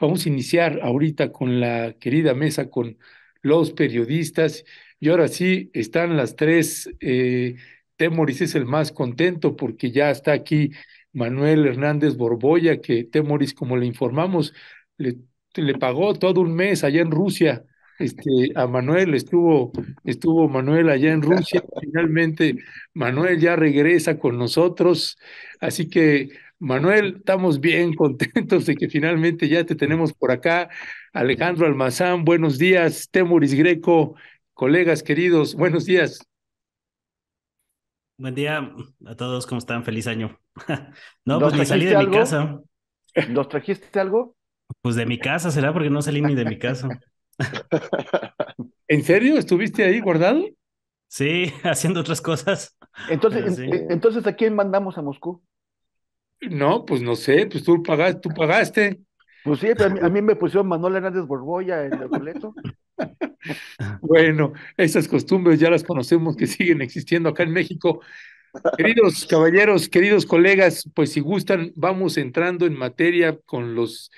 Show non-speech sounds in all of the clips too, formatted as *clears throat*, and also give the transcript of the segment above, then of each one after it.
Vamos a iniciar ahorita con la querida mesa con los periodistas. Y ahora sí, están las tres. Eh, Temoris es el más contento porque ya está aquí Manuel Hernández Borboya, que Temoris, como le informamos, le, le pagó todo un mes allá en Rusia este, a Manuel, estuvo, estuvo Manuel allá en Rusia, *laughs* finalmente Manuel ya regresa con nosotros, así que Manuel, estamos bien contentos de que finalmente ya te tenemos por acá. Alejandro Almazán, buenos días. Temuris Greco, colegas queridos, buenos días. Buen día a todos, ¿cómo están? Feliz año. *laughs* no, pues ni salí de mi casa. ¿Nos trajiste algo? Pues de mi casa, será porque no salí ni de mi casa. ¿En serio? ¿Estuviste ahí guardado? Sí, *laughs* haciendo otras cosas. Entonces, eh, entonces ¿a quién mandamos a Moscú? No, pues no sé, pues tú pagaste, tú pagaste. Pues sí, a mí, me pusieron Manuel Hernández Borboya en el boleto. *laughs* bueno, esas costumbres ya las conocemos que siguen existiendo acá en México. Queridos *laughs* caballeros, queridos colegas, pues si gustan, vamos entrando en materia con los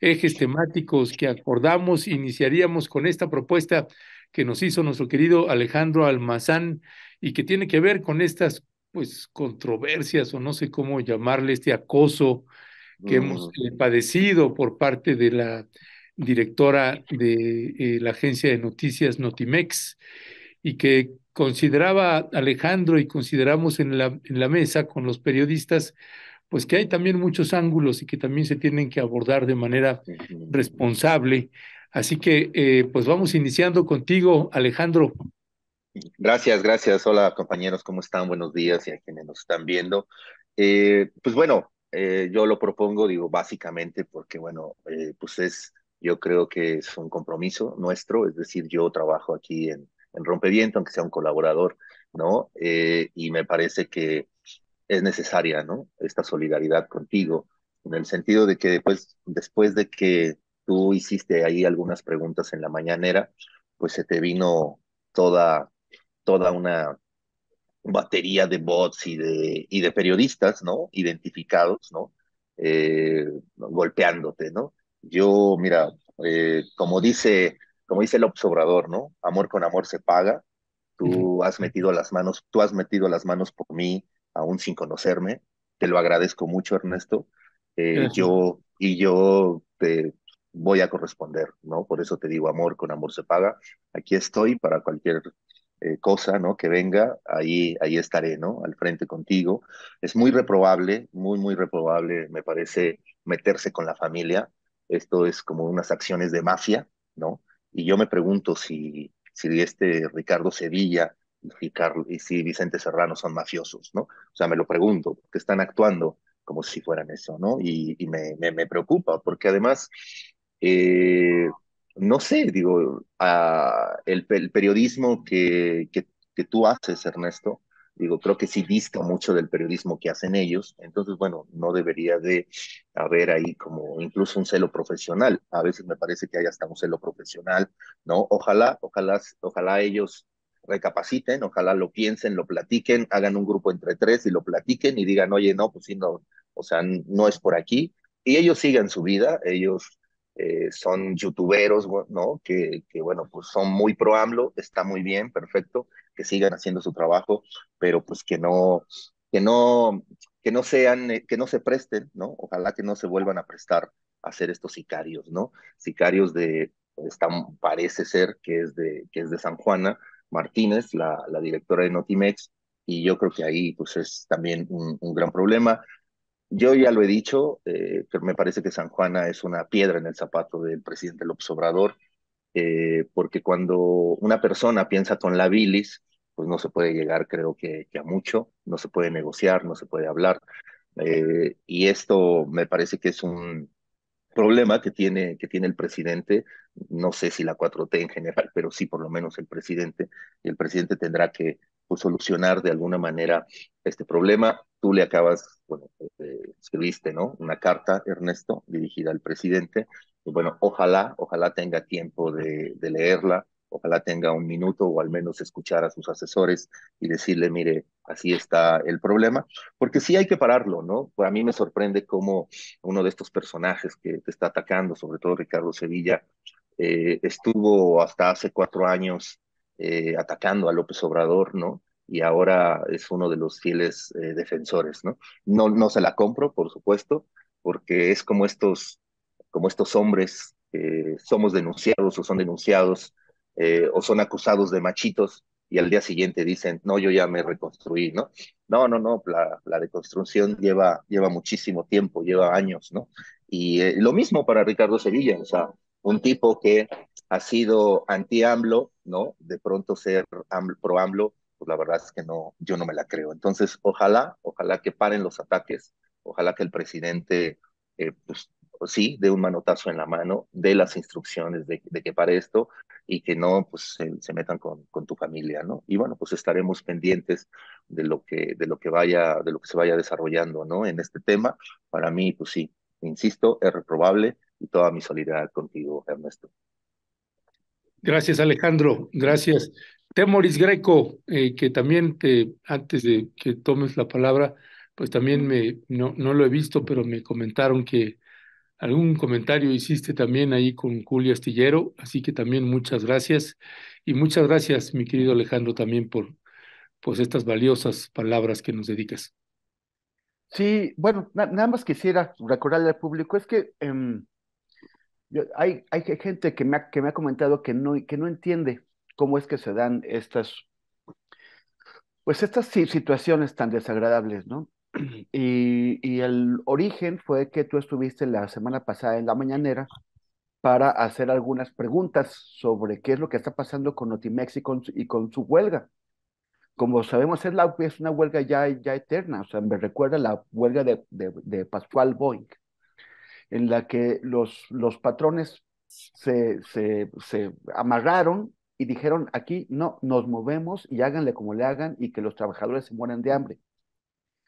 ejes temáticos que acordamos. Iniciaríamos con esta propuesta que nos hizo nuestro querido Alejandro Almazán y que tiene que ver con estas pues controversias o no sé cómo llamarle este acoso que hemos eh, padecido por parte de la directora de eh, la agencia de noticias Notimex y que consideraba Alejandro y consideramos en la, mesa con los periodistas, pues que hay también muchos ángulos y que también se tienen que abordar de manera responsable. Así que, eh, pues vamos iniciando contigo, Alejandro. Gracias, gracias. Hola compañeros, ¿cómo están? Buenos días y a quienes nos están viendo. Eh, pues bueno, eh, yo lo propongo, digo, básicamente porque, bueno, eh, pues es, yo creo que es un compromiso nuestro, es decir, yo trabajo aquí en, en Rompeviento, aunque sea un colaborador, ¿no? y me parece que es necesaria, ¿no? Esta solidaridad contigo, en el sentido de que después, pues, después de que tú hiciste ahí algunas preguntas en la mañanera, pues se te vino toda toda una batería de bots y de, y de periodistas, ¿no? Identificados, ¿no? Eh, golpeándote, ¿no? Yo, mira, eh, como dice, como dice el observador, ¿no? Amor con amor se paga. Tú has metido las manos, tú has metido las manos por mí, aún sin conocerme. Te lo agradezco mucho, Ernesto. Eh, yo y yo te voy a corresponder, ¿no? Por eso te digo, amor con amor se paga. Aquí estoy para cualquier eh, cosa, ¿no? Que venga, ahí, ahí estaré, ¿no? Al frente contigo. Es muy reprobable, muy, muy reprobable, me parece, meterse con la familia. Esto es como unas acciones de mafia, ¿no? Y yo me pregunto si, si este Ricardo Sevilla y, Carlos, y si Vicente Serrano son mafiosos, ¿no? O sea, me lo pregunto, porque están actuando como si fueran eso, ¿no? Y, me, me, me, preocupa, porque además eh, no sé, digo, el, periodismo que, que, tú haces, Ernesto, digo, creo que sí dista mucho del periodismo que hacen ellos, entonces, bueno, no debería de haber ahí como incluso un celo profesional, a veces me parece que hay hasta un celo profesional, ¿no? Ojalá, ojalá, ojalá ellos recapaciten, ojalá lo piensen, lo platiquen, hagan un grupo entre tres y lo platiquen y digan, oye, no, pues sí, no, o sea, no es por aquí. Y ellos sigan su vida, ellos eh, son youtuberos, ¿no? Que, que, bueno, pues son muy pro AMLO, está muy bien, perfecto, que sigan haciendo su trabajo, pero pues que no, que no, que no sean, eh, que no se presten, ¿no? Ojalá que no se vuelvan a prestar a ser estos sicarios, ¿no? Sicarios de, está, parece ser que es de, que es de San Juana Martínez, la, la directora de Notimex, y yo creo que ahí pues es también un, un gran problema. Yo ya lo he dicho, pero eh, me parece que San Juana es una piedra en el zapato del presidente López Obrador, eh, porque cuando una persona piensa con la bilis, pues no se puede llegar, creo que, a mucho, no se puede negociar, no se puede hablar. Eh, y esto me parece que es un problema que tiene, que tiene el presidente, no sé si la 4T en general, pero sí por lo menos el presidente. El presidente tendrá que pues, solucionar de alguna manera este problema. Tú le acabas, bueno, eh, escribiste, ¿no? Una carta, Ernesto, dirigida al presidente. Y bueno, ojalá, ojalá tenga tiempo de, leerla, ojalá tenga un minuto o al menos escuchar a sus asesores y decirle, mire, así está el problema, porque sí hay que pararlo, ¿no? A mí me sorprende cómo uno de estos personajes que te está atacando, sobre todo Ricardo Sevilla, eh, estuvo hasta hace cuatro años eh, atacando a López Obrador, ¿no? Y ahora es uno de los fieles eh, defensores, ¿no? ¿no? No se la compro, por supuesto, porque es como estos, como estos hombres que somos denunciados o son denunciados eh, o son acusados de machitos y al día siguiente dicen, no, yo ya me reconstruí, ¿no? No, no, no, la, la deconstrucción lleva, lleva muchísimo tiempo, lleva años, ¿no? Y lo mismo para Ricardo Sevilla, o sea, un tipo que ha sido anti-AMLO, ¿no? De pronto ser pro-AMLO, pues la verdad es que no, yo no me la creo. Entonces, ojalá, ojalá que paren los ataques, ojalá que el presidente, eh, pues sí, dé un manotazo en la mano, dé las instrucciones de, que pare esto y que no, pues se, metan con, con, tu familia, ¿no? Y bueno, pues estaremos pendientes de lo que, de lo que vaya, de lo que se vaya desarrollando, ¿no? En este tema, para mí, pues sí, insisto, es reprobable y toda mi solidaridad contigo, Ernesto. Gracias, Alejandro. Gracias. Temoris Greco, eh, que también te, antes de que tomes la palabra, pues también me, no, no lo he visto, pero me comentaron que algún comentario hiciste también ahí con Julio Astillero, así que también muchas gracias. Y muchas gracias, mi querido Alejandro, también por pues estas valiosas palabras que nos dedicas. Sí, bueno, nada más quisiera recordarle al público, es que em, hay, hay gente que me ha, comentado que no, entiende cómo es que se dan estas, pues estas situaciones tan desagradables, ¿no? *clears throat* Y, el origen fue que tú estuviste la semana pasada en la mañanera para hacer algunas preguntas sobre qué es lo que está pasando con Notimex y con, su huelga. Como sabemos, es, la, una huelga ya, eterna, o sea, me recuerda la huelga de, de Pascual Boeing en la que los, los patrones se, amarraron y dijeron, aquí no, nos movemos y háganle como le hagan y que los trabajadores se mueran de hambre.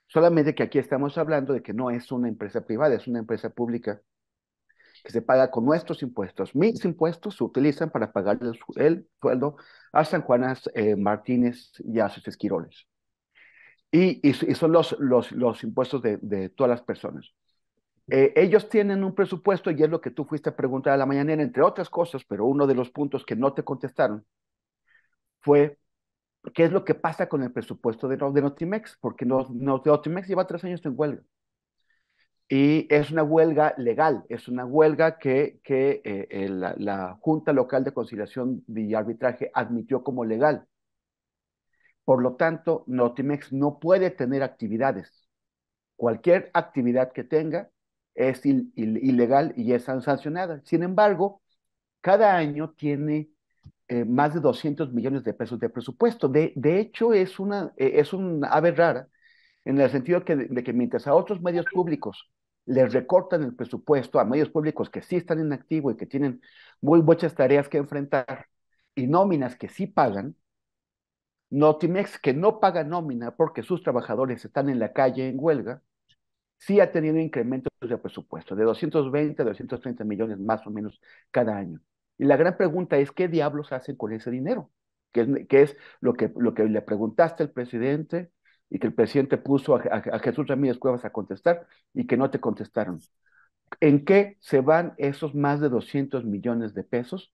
Solamente que aquí estamos hablando de que no es una empresa privada, es una empresa pública que se paga con nuestros impuestos. Mis impuestos se utilizan para pagar el, sueldo a San Juanas eh, Martínez y a sus esquiroles. Y, y, son los, los, los impuestos de, todas las personas. Eh, ellos tienen un presupuesto y es lo que tú fuiste a preguntar a la mañanera, entre otras cosas, pero uno de los puntos que no te contestaron fue qué es lo que pasa con el presupuesto de, de Notimex, porque Notimex lleva tres años en huelga. Y es una huelga legal, es una huelga que, que eh, eh, la, Junta Local de Conciliación y Arbitraje admitió como legal. Por lo tanto, Notimex no puede tener actividades. Cualquier actividad que tenga es ilegal y es sancionada. Sin embargo, cada año tiene eh, más de 200 millones de pesos de presupuesto. De, de hecho, es una eh, es un ave rara en el sentido que, de, que mientras a otros medios públicos les recortan el presupuesto a medios públicos que sí están en activo y que tienen muy muchas tareas que enfrentar y nóminas que sí pagan, Notimex que no paga nómina porque sus trabajadores están en la calle en huelga, sí ha tenido incrementos de presupuesto, de 220 a 230 millones más o menos cada año. Y la gran pregunta es, ¿qué diablos hacen con ese dinero? Que es, que es lo, que, lo que le preguntaste al presidente y que el presidente puso a, Jesús Ramírez Cuevas a contestar y que no te contestaron. ¿En qué se van esos más de 200 millones de pesos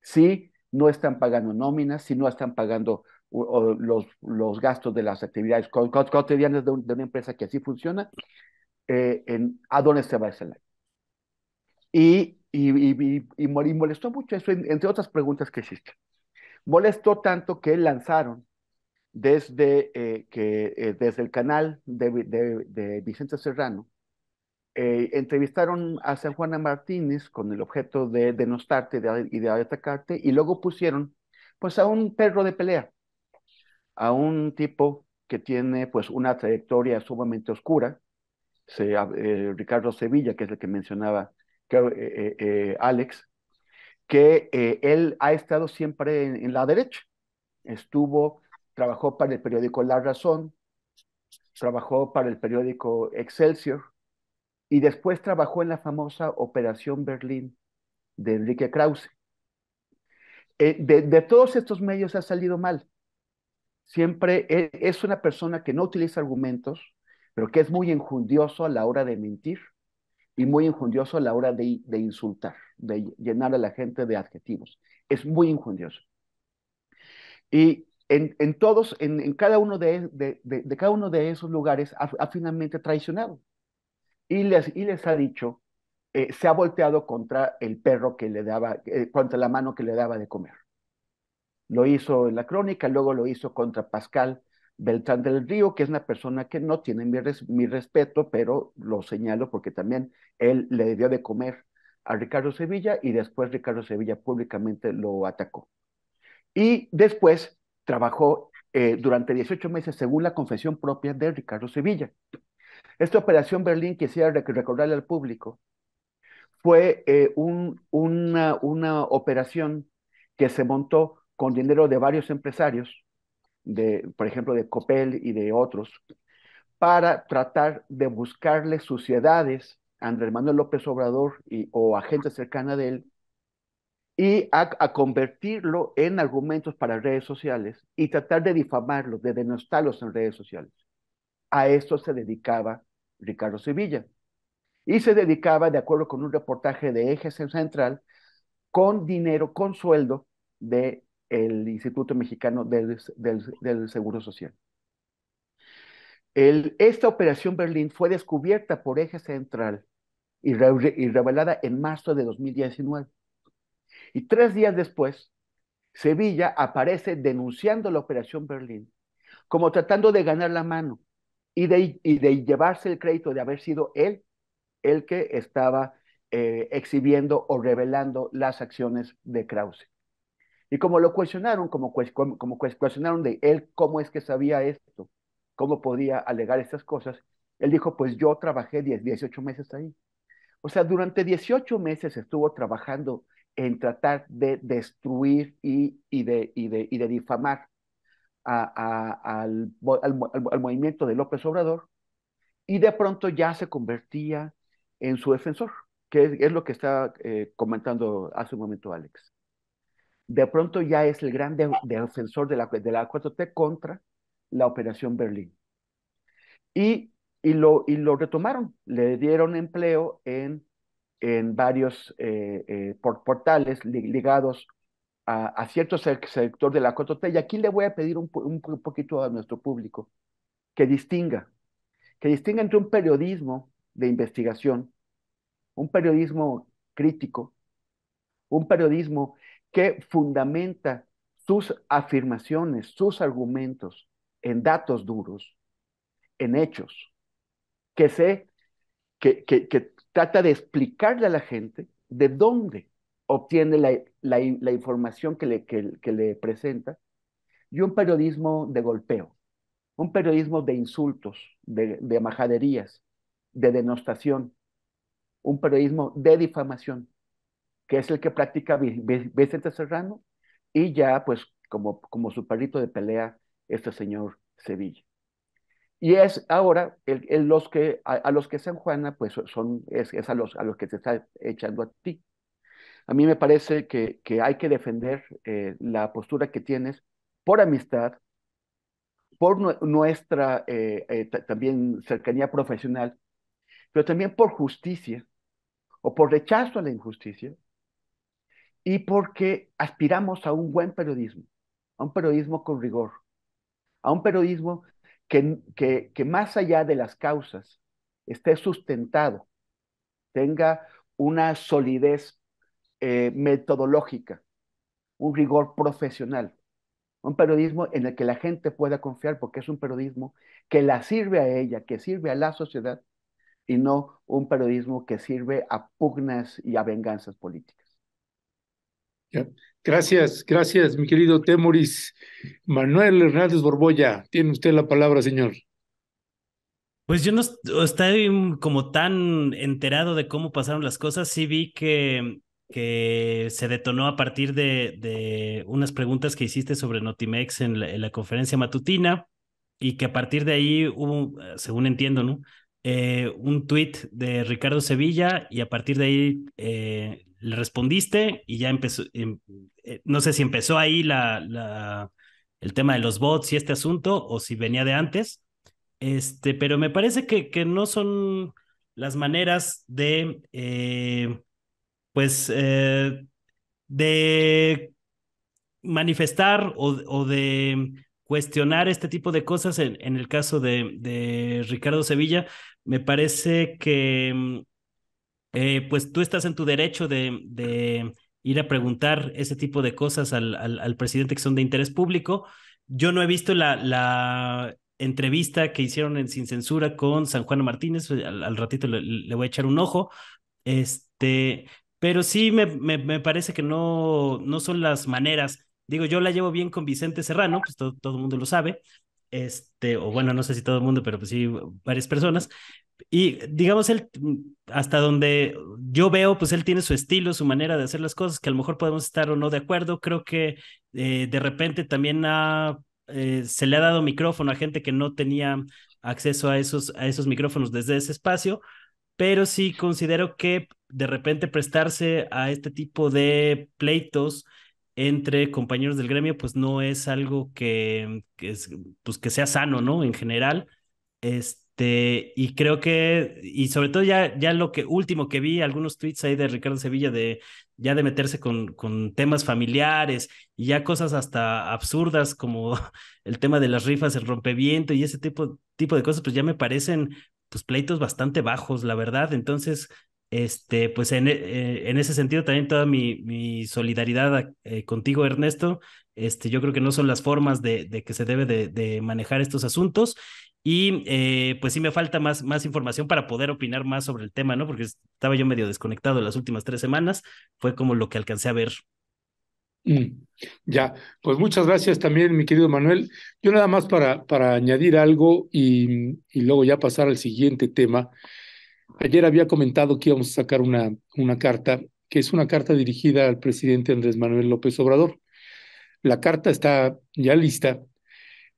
si no están pagando nóminas, si no están pagando los, los, gastos de las actividades cotidianas de, una empresa que así funciona eh, en a dónde se va ese like. Y, y, y, molestó mucho eso, entre otras preguntas que existen. Molestó tanto que lanzaron desde, eh, que, eh, desde el canal de, de, Vicente Serrano, entrevistaron a San Juana Martínez con el objeto de denostarte y de atacarte, y luego pusieron pues a un perro de pelea, a un tipo que tiene pues una trayectoria sumamente oscura, se, eh, Ricardo Sevilla, que es el que mencionaba eh, eh, Alex, que él ha estado siempre en, la derecha. Estuvo, trabajó para el periódico La Razón, trabajó para el periódico Excelsior y después trabajó en la famosa Operación Berlín de Enrique Krause. de, todos estos medios ha salido mal. Siempre es una persona que no utiliza argumentos, pero que es muy enjundioso a la hora de mentir y muy enjundioso a la hora de, insultar, de llenar a la gente de adjetivos. Es muy enjundioso. Y en, todos, en, cada uno de, cada uno de esos lugares ha, finalmente traicionado y les, y les ha dicho, eh, se ha volteado contra el perro que le daba, eh, contra la mano que le daba de comer. Lo hizo en la crónica, luego lo hizo contra Pascal Beltrán del Río, que es una persona que no tiene mi, respeto, pero lo señalo porque también él le dio de comer a Ricardo Sevilla y después Ricardo Sevilla públicamente lo atacó. Y después trabajó eh, durante 18 meses según la confesión propia de Ricardo Sevilla. Esta operación Berlín, quisiera recordarle al público, fue eh, una operación que se montó con dinero de varios empresarios de, por ejemplo, de Coppel y de otros, para tratar de buscarle suciedades a Andrés Manuel López Obrador o a gente cercana de él y a, a, convertirlo en argumentos para redes sociales y tratar de difamarlos, de denostarlos en redes sociales. A esto se dedicaba Ricardo Sevilla. Y se dedicaba, de acuerdo con un reportaje de Eje Central, con dinero, con sueldo de el Instituto Mexicano del, Seguro Social. esta operación Berlín fue descubierta por Eje Central y, revelada en marzo de 2019. Y tres días después, Sevilla aparece denunciando la operación Berlín como tratando de ganar la mano y de, y de llevarse el crédito de haber sido él el que estaba eh, exhibiendo o revelando las acciones de Krause. Y como lo cuestionaron, como, cuestionaron de él cómo es que sabía esto, cómo podía alegar estas cosas, él dijo, pues yo trabajé 10, 18 meses ahí. O sea, durante 18 meses estuvo trabajando en tratar de destruir y, y, de, y, de, difamar al, movimiento de López Obrador y de pronto ya se convertía en su defensor, que es, lo que está eh, comentando hace un momento Alex de pronto ya es el gran defensor de la, de 4T contra la Operación Berlín. Y, lo, y lo retomaron, le dieron empleo en, en varios eh, eh, portales ligados a, ciertos cierto sector de la 4T. Y aquí le voy a pedir un, un poquito a nuestro público que distinga, que distinga entre un periodismo de investigación, un periodismo crítico, un periodismo que fundamenta sus afirmaciones, sus argumentos en datos duros, en hechos, que, se, que, trata de explicarle a la gente de dónde obtiene la, información que le, le presenta, y un periodismo de golpeo, un periodismo de insultos, de, de majaderías, de denostación, un periodismo de difamación que es el que practica Vicente Serrano, y ya pues como, como su perrito de pelea, este señor Sevilla. Y es ahora los que, a, los que San Juana, pues son, es, a, los, a los que te está echando a ti. A mí me parece que, que hay que defender eh, la postura que tienes por amistad, por nuestra eh, eh, también cercanía profesional, pero también por justicia o por rechazo a la injusticia, y porque aspiramos a un buen periodismo, a un periodismo con rigor, a un periodismo que, más allá de las causas esté sustentado, tenga una solidez eh, metodológica, un rigor profesional, un periodismo en el que la gente pueda confiar porque es un periodismo que la sirve a ella, que sirve a la sociedad y no un periodismo que sirve a pugnas y a venganzas políticas. Gracias, gracias, mi querido Temoris. Manuel Hernández Borboya, tiene usted la palabra, señor. Pues yo no estoy como tan enterado de cómo pasaron las cosas. Sí vi que, que se detonó a partir de, de unas preguntas que hiciste sobre Notimex en la, conferencia matutina y que a partir de ahí hubo, según entiendo, ¿no? Eh, un tuit de Ricardo Sevilla y a partir de ahí eh, le respondiste y ya empezó, em, eh, no sé si empezó ahí la, el tema de los bots y este asunto o si venía de antes, este, pero me parece que, que no son las maneras de, eh, pues, eh, de manifestar o, de cuestionar este tipo de cosas en, el caso de, de Ricardo Sevilla, me parece que mm, eh, pues tú estás en tu derecho de, ir a preguntar ese tipo de cosas al, presidente que son de interés público. Yo no he visto la, entrevista que hicieron en Sin Censura con San Juan Martínez, eh, al, ratito le, voy a echar un ojo, este, pero sí me, parece que no, no son las maneras. Digo, yo la llevo bien con Vicente Serrano, pues todo, el mundo lo sabe, este, o bueno, no sé si todo el mundo, pero pues sí, varias personas, y digamos, él, hasta donde yo veo, pues él tiene su estilo, su manera de hacer las cosas, que a lo mejor podemos estar o no de acuerdo. Creo que eh, de repente también eh, se le ha dado micrófono a gente que no tenía acceso a esos, a esos micrófonos desde ese espacio, pero sí considero que de repente prestarse a este tipo de pleitos entre compañeros del gremio, pues no es algo que, es, pues que sea sano, ¿no? En general. Este, este, y creo que, y sobre todo ya, ya lo que último que vi, algunos tweets ahí de Ricardo Sevilla de ya de meterse con, con temas familiares y ya cosas hasta absurdas como *laughs* el tema de las rifas, el rompeviento y ese tipo, tipo de cosas, pues ya me parecen pues pleitos bastante bajos, la verdad. Entonces, este, pues en, eh, ese sentido también toda mi, mi solidaridad eh, contigo, Ernesto. Este, yo creo que no son las formas de, de que se debe de, de, manejar estos asuntos. Y eh, pues sí me falta más, más información para poder opinar más sobre el tema, ¿no? Porque estaba yo medio desconectado las últimas tres semanas, fue como lo que alcancé a ver. Mm, ya, pues muchas gracias también, mi querido Manuel. Yo nada más para, para añadir algo y, luego ya pasar al siguiente tema. Ayer había comentado que íbamos a sacar una, una carta, que es una carta dirigida al presidente Andrés Manuel López Obrador. La carta está ya lista,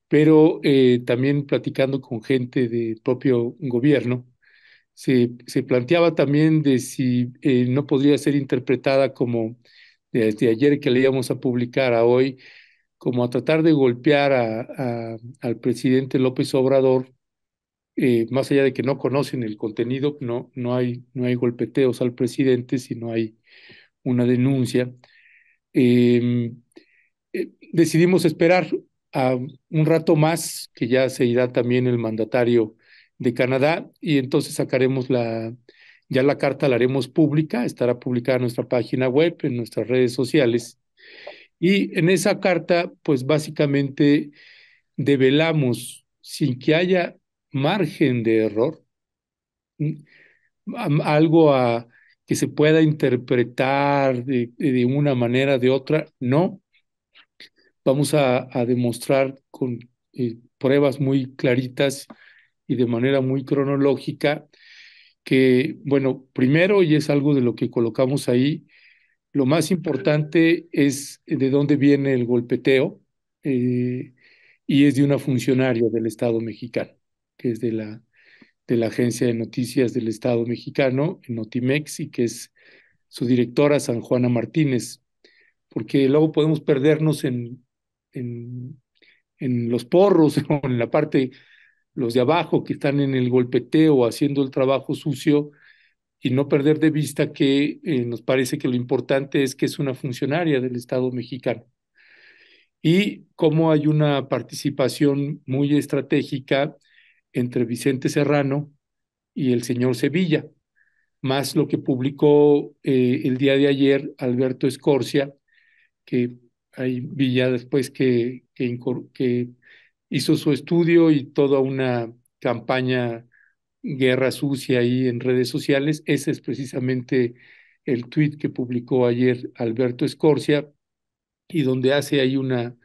pero eh, también platicando con gente del propio gobierno, se, se, planteaba también de si eh, no podría ser interpretada como desde ayer que le íbamos a publicar a hoy, como a tratar de golpear al presidente López Obrador, eh, más allá de que no conocen el contenido, no, no, hay, no hay golpeteos al presidente, sino hay una denuncia. Em, decidimos esperar un rato más, que ya se irá también el mandatario de Canadá, y entonces sacaremos la, ya la carta la haremos pública, estará publicada en nuestra página web, en nuestras redes sociales, y en esa carta, pues básicamente develamos, sin que haya margen de error, mm, algo a, que se pueda interpretar de, de una manera, de otra, no, vamos a, demostrar con eh, pruebas muy claritas y de manera muy cronológica que, bueno, primero, y es algo de lo que colocamos ahí, lo más importante es de dónde viene el golpeteo eh, y es de una funcionaria del Estado mexicano, que es de la, de la Agencia de Noticias del Estado mexicano, Notimex, y que es su directora, San Juana Martínez, porque luego podemos perdernos en en, los porros *laughs* o en la parte, los de abajo que están en el golpeteo haciendo el trabajo sucio y no perder de vista que eh, nos parece que lo importante es que es una funcionaria del Estado mexicano y cómo hay una participación muy estratégica entre Vicente Serrano y el señor Sevilla, más lo que publicó eh, el día de ayer Alberto Escorcia, que ahí vi después que, hizo su estudio y toda una campaña guerra sucia ahí en redes sociales. Ese es precisamente el tuit que publicó ayer Alberto Escorcia y donde hace ahí una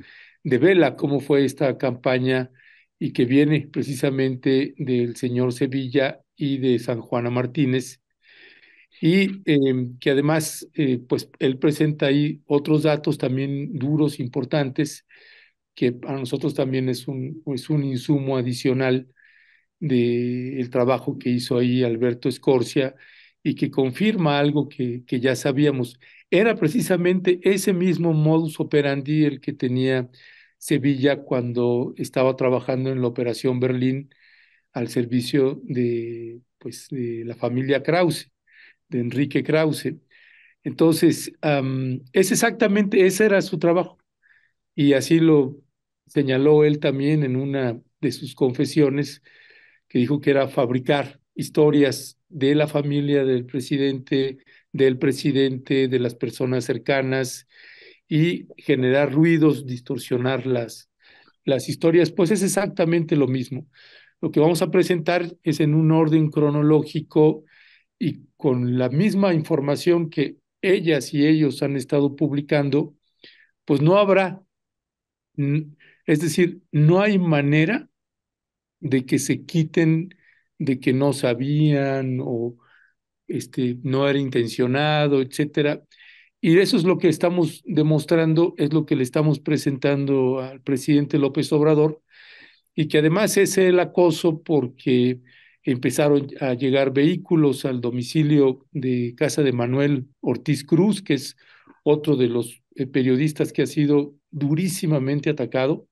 de vela cómo fue esta campaña y que viene precisamente del señor Sevilla y de San Juana Martínez y em, que además, eh, pues él presenta ahí otros datos también duros, importantes, que para nosotros también es un, un insumo adicional del trabajo que hizo ahí Alberto Escorcia y que confirma algo que, que ya sabíamos. Era precisamente ese mismo modus operandi el que tenía Sevilla cuando estaba trabajando en la Operación Berlín al servicio de, pues, de la familia Krause de Enrique Krause. Entonces, es exactamente, ese era su trabajo. Y así lo señaló él también en una de sus confesiones, que dijo que era fabricar historias de la familia del presidente, del presidente, de las personas cercanas y generar ruidos, distorsionar las historias, pues es exactamente lo mismo. Lo que vamos a presentar es en un orden cronológico y con la misma información que ellas y ellos han estado publicando, pues no habrá, es decir, no hay manera de que se quiten, de que no sabían o este, no era intencionado, etc. Y eso es lo que estamos demostrando, es lo que le estamos presentando al presidente López Obrador, y que además es el acoso porque empezaron a llegar vehículos al domicilio de casa de Manuel Ortiz Cruz, que es otro de los eh, periodistas que ha sido durísimamente atacado.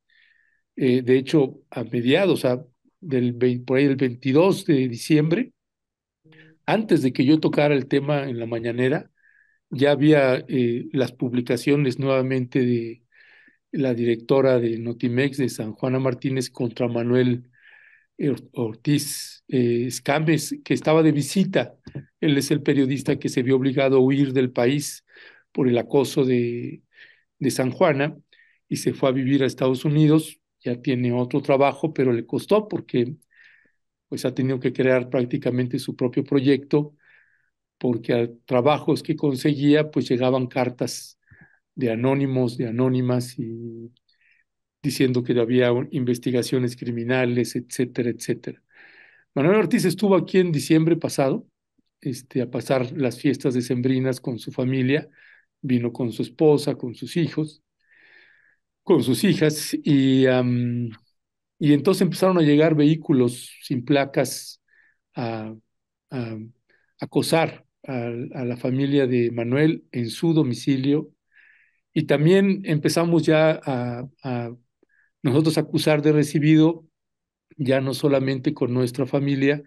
Eh, de hecho, a mediados, del, por ahí el 22 de diciembre, antes de que yo tocara el tema en la mañanera, ya había eh, las publicaciones nuevamente de la directora de Notimex, de San Juana Martínez, contra Manuel Ortiz eh, que estaba de visita. Él es el periodista que se vio obligado a huir del país por el acoso de, de San Juana y se fue a vivir a Estados Unidos. Ya tiene otro trabajo, pero le costó porque pues ha tenido que crear prácticamente su propio proyecto porque a trabajos que conseguía pues llegaban cartas de anónimos, de anónimas y diciendo que había investigaciones criminales, etcétera, etcétera. Manuel Ortiz estuvo aquí en diciembre pasado, este, a pasar las fiestas decembrinas con su familia, vino con su esposa, con sus hijos, con sus hijas, y, y entonces empezaron a llegar vehículos sin placas a, acosar a, la familia de Manuel en su domicilio. Y también empezamos ya a nosotros acusar de recibido ya no solamente con nuestra familia,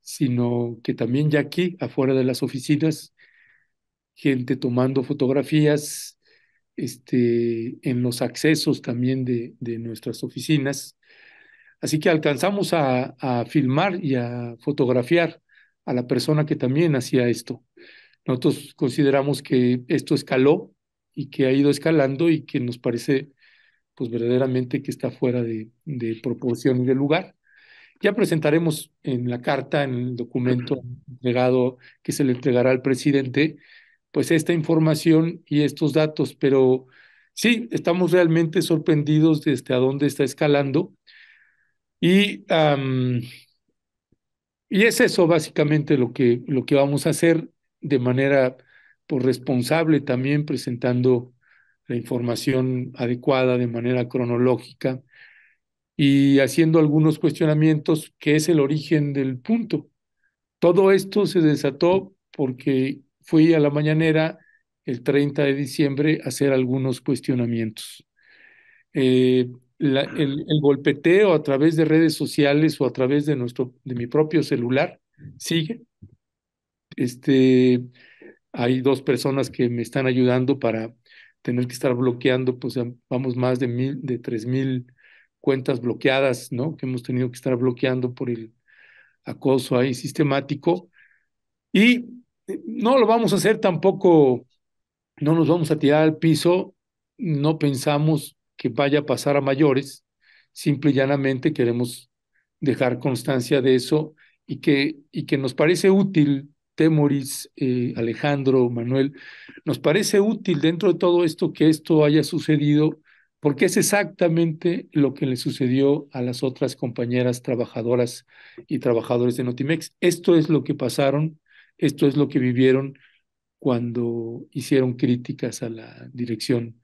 sino que también ya aquí, afuera de las oficinas, gente tomando fotografías, este, en los accesos también de, de nuestras oficinas. Así que alcanzamos a, a, filmar y a fotografiar a la persona que también hacía esto. Nosotros consideramos que esto escaló y que ha ido escalando y que nos parece pues verdaderamente que está fuera de, proporción y de lugar. Ya presentaremos en la carta, en el documento entregado que se le entregará al presidente, pues esta información y estos datos, pero sí, estamos realmente sorprendidos desde este, a dónde está escalando. Y, y es eso básicamente lo que, lo que vamos a hacer de manera por pues, responsable también presentando la información adecuada de manera cronológica y haciendo algunos cuestionamientos que es el origen del punto. Todo esto se desató porque fui a la mañanera el 30 de diciembre a hacer algunos cuestionamientos. Eh, el, golpeteo a través de redes sociales o a través de, nuestro, de mi propio celular sigue. Este, hay dos personas que me están ayudando para tener que estar bloqueando, pues vamos más de mil, de tres mil cuentas bloqueadas, ¿no? Que hemos tenido que estar bloqueando por el acoso ahí sistemático. Y eh, no lo vamos a hacer tampoco, no nos vamos a tirar al piso, no pensamos que vaya a pasar a mayores, simple y llanamente queremos dejar constancia de eso y que, y que nos parece útil Temoris, eh, Alejandro, Manuel, nos parece útil dentro de todo esto que esto haya sucedido, porque es exactamente lo que le sucedió a las otras compañeras trabajadoras y trabajadores de Notimex. Esto es lo que pasaron, esto es lo que vivieron cuando hicieron críticas a la dirección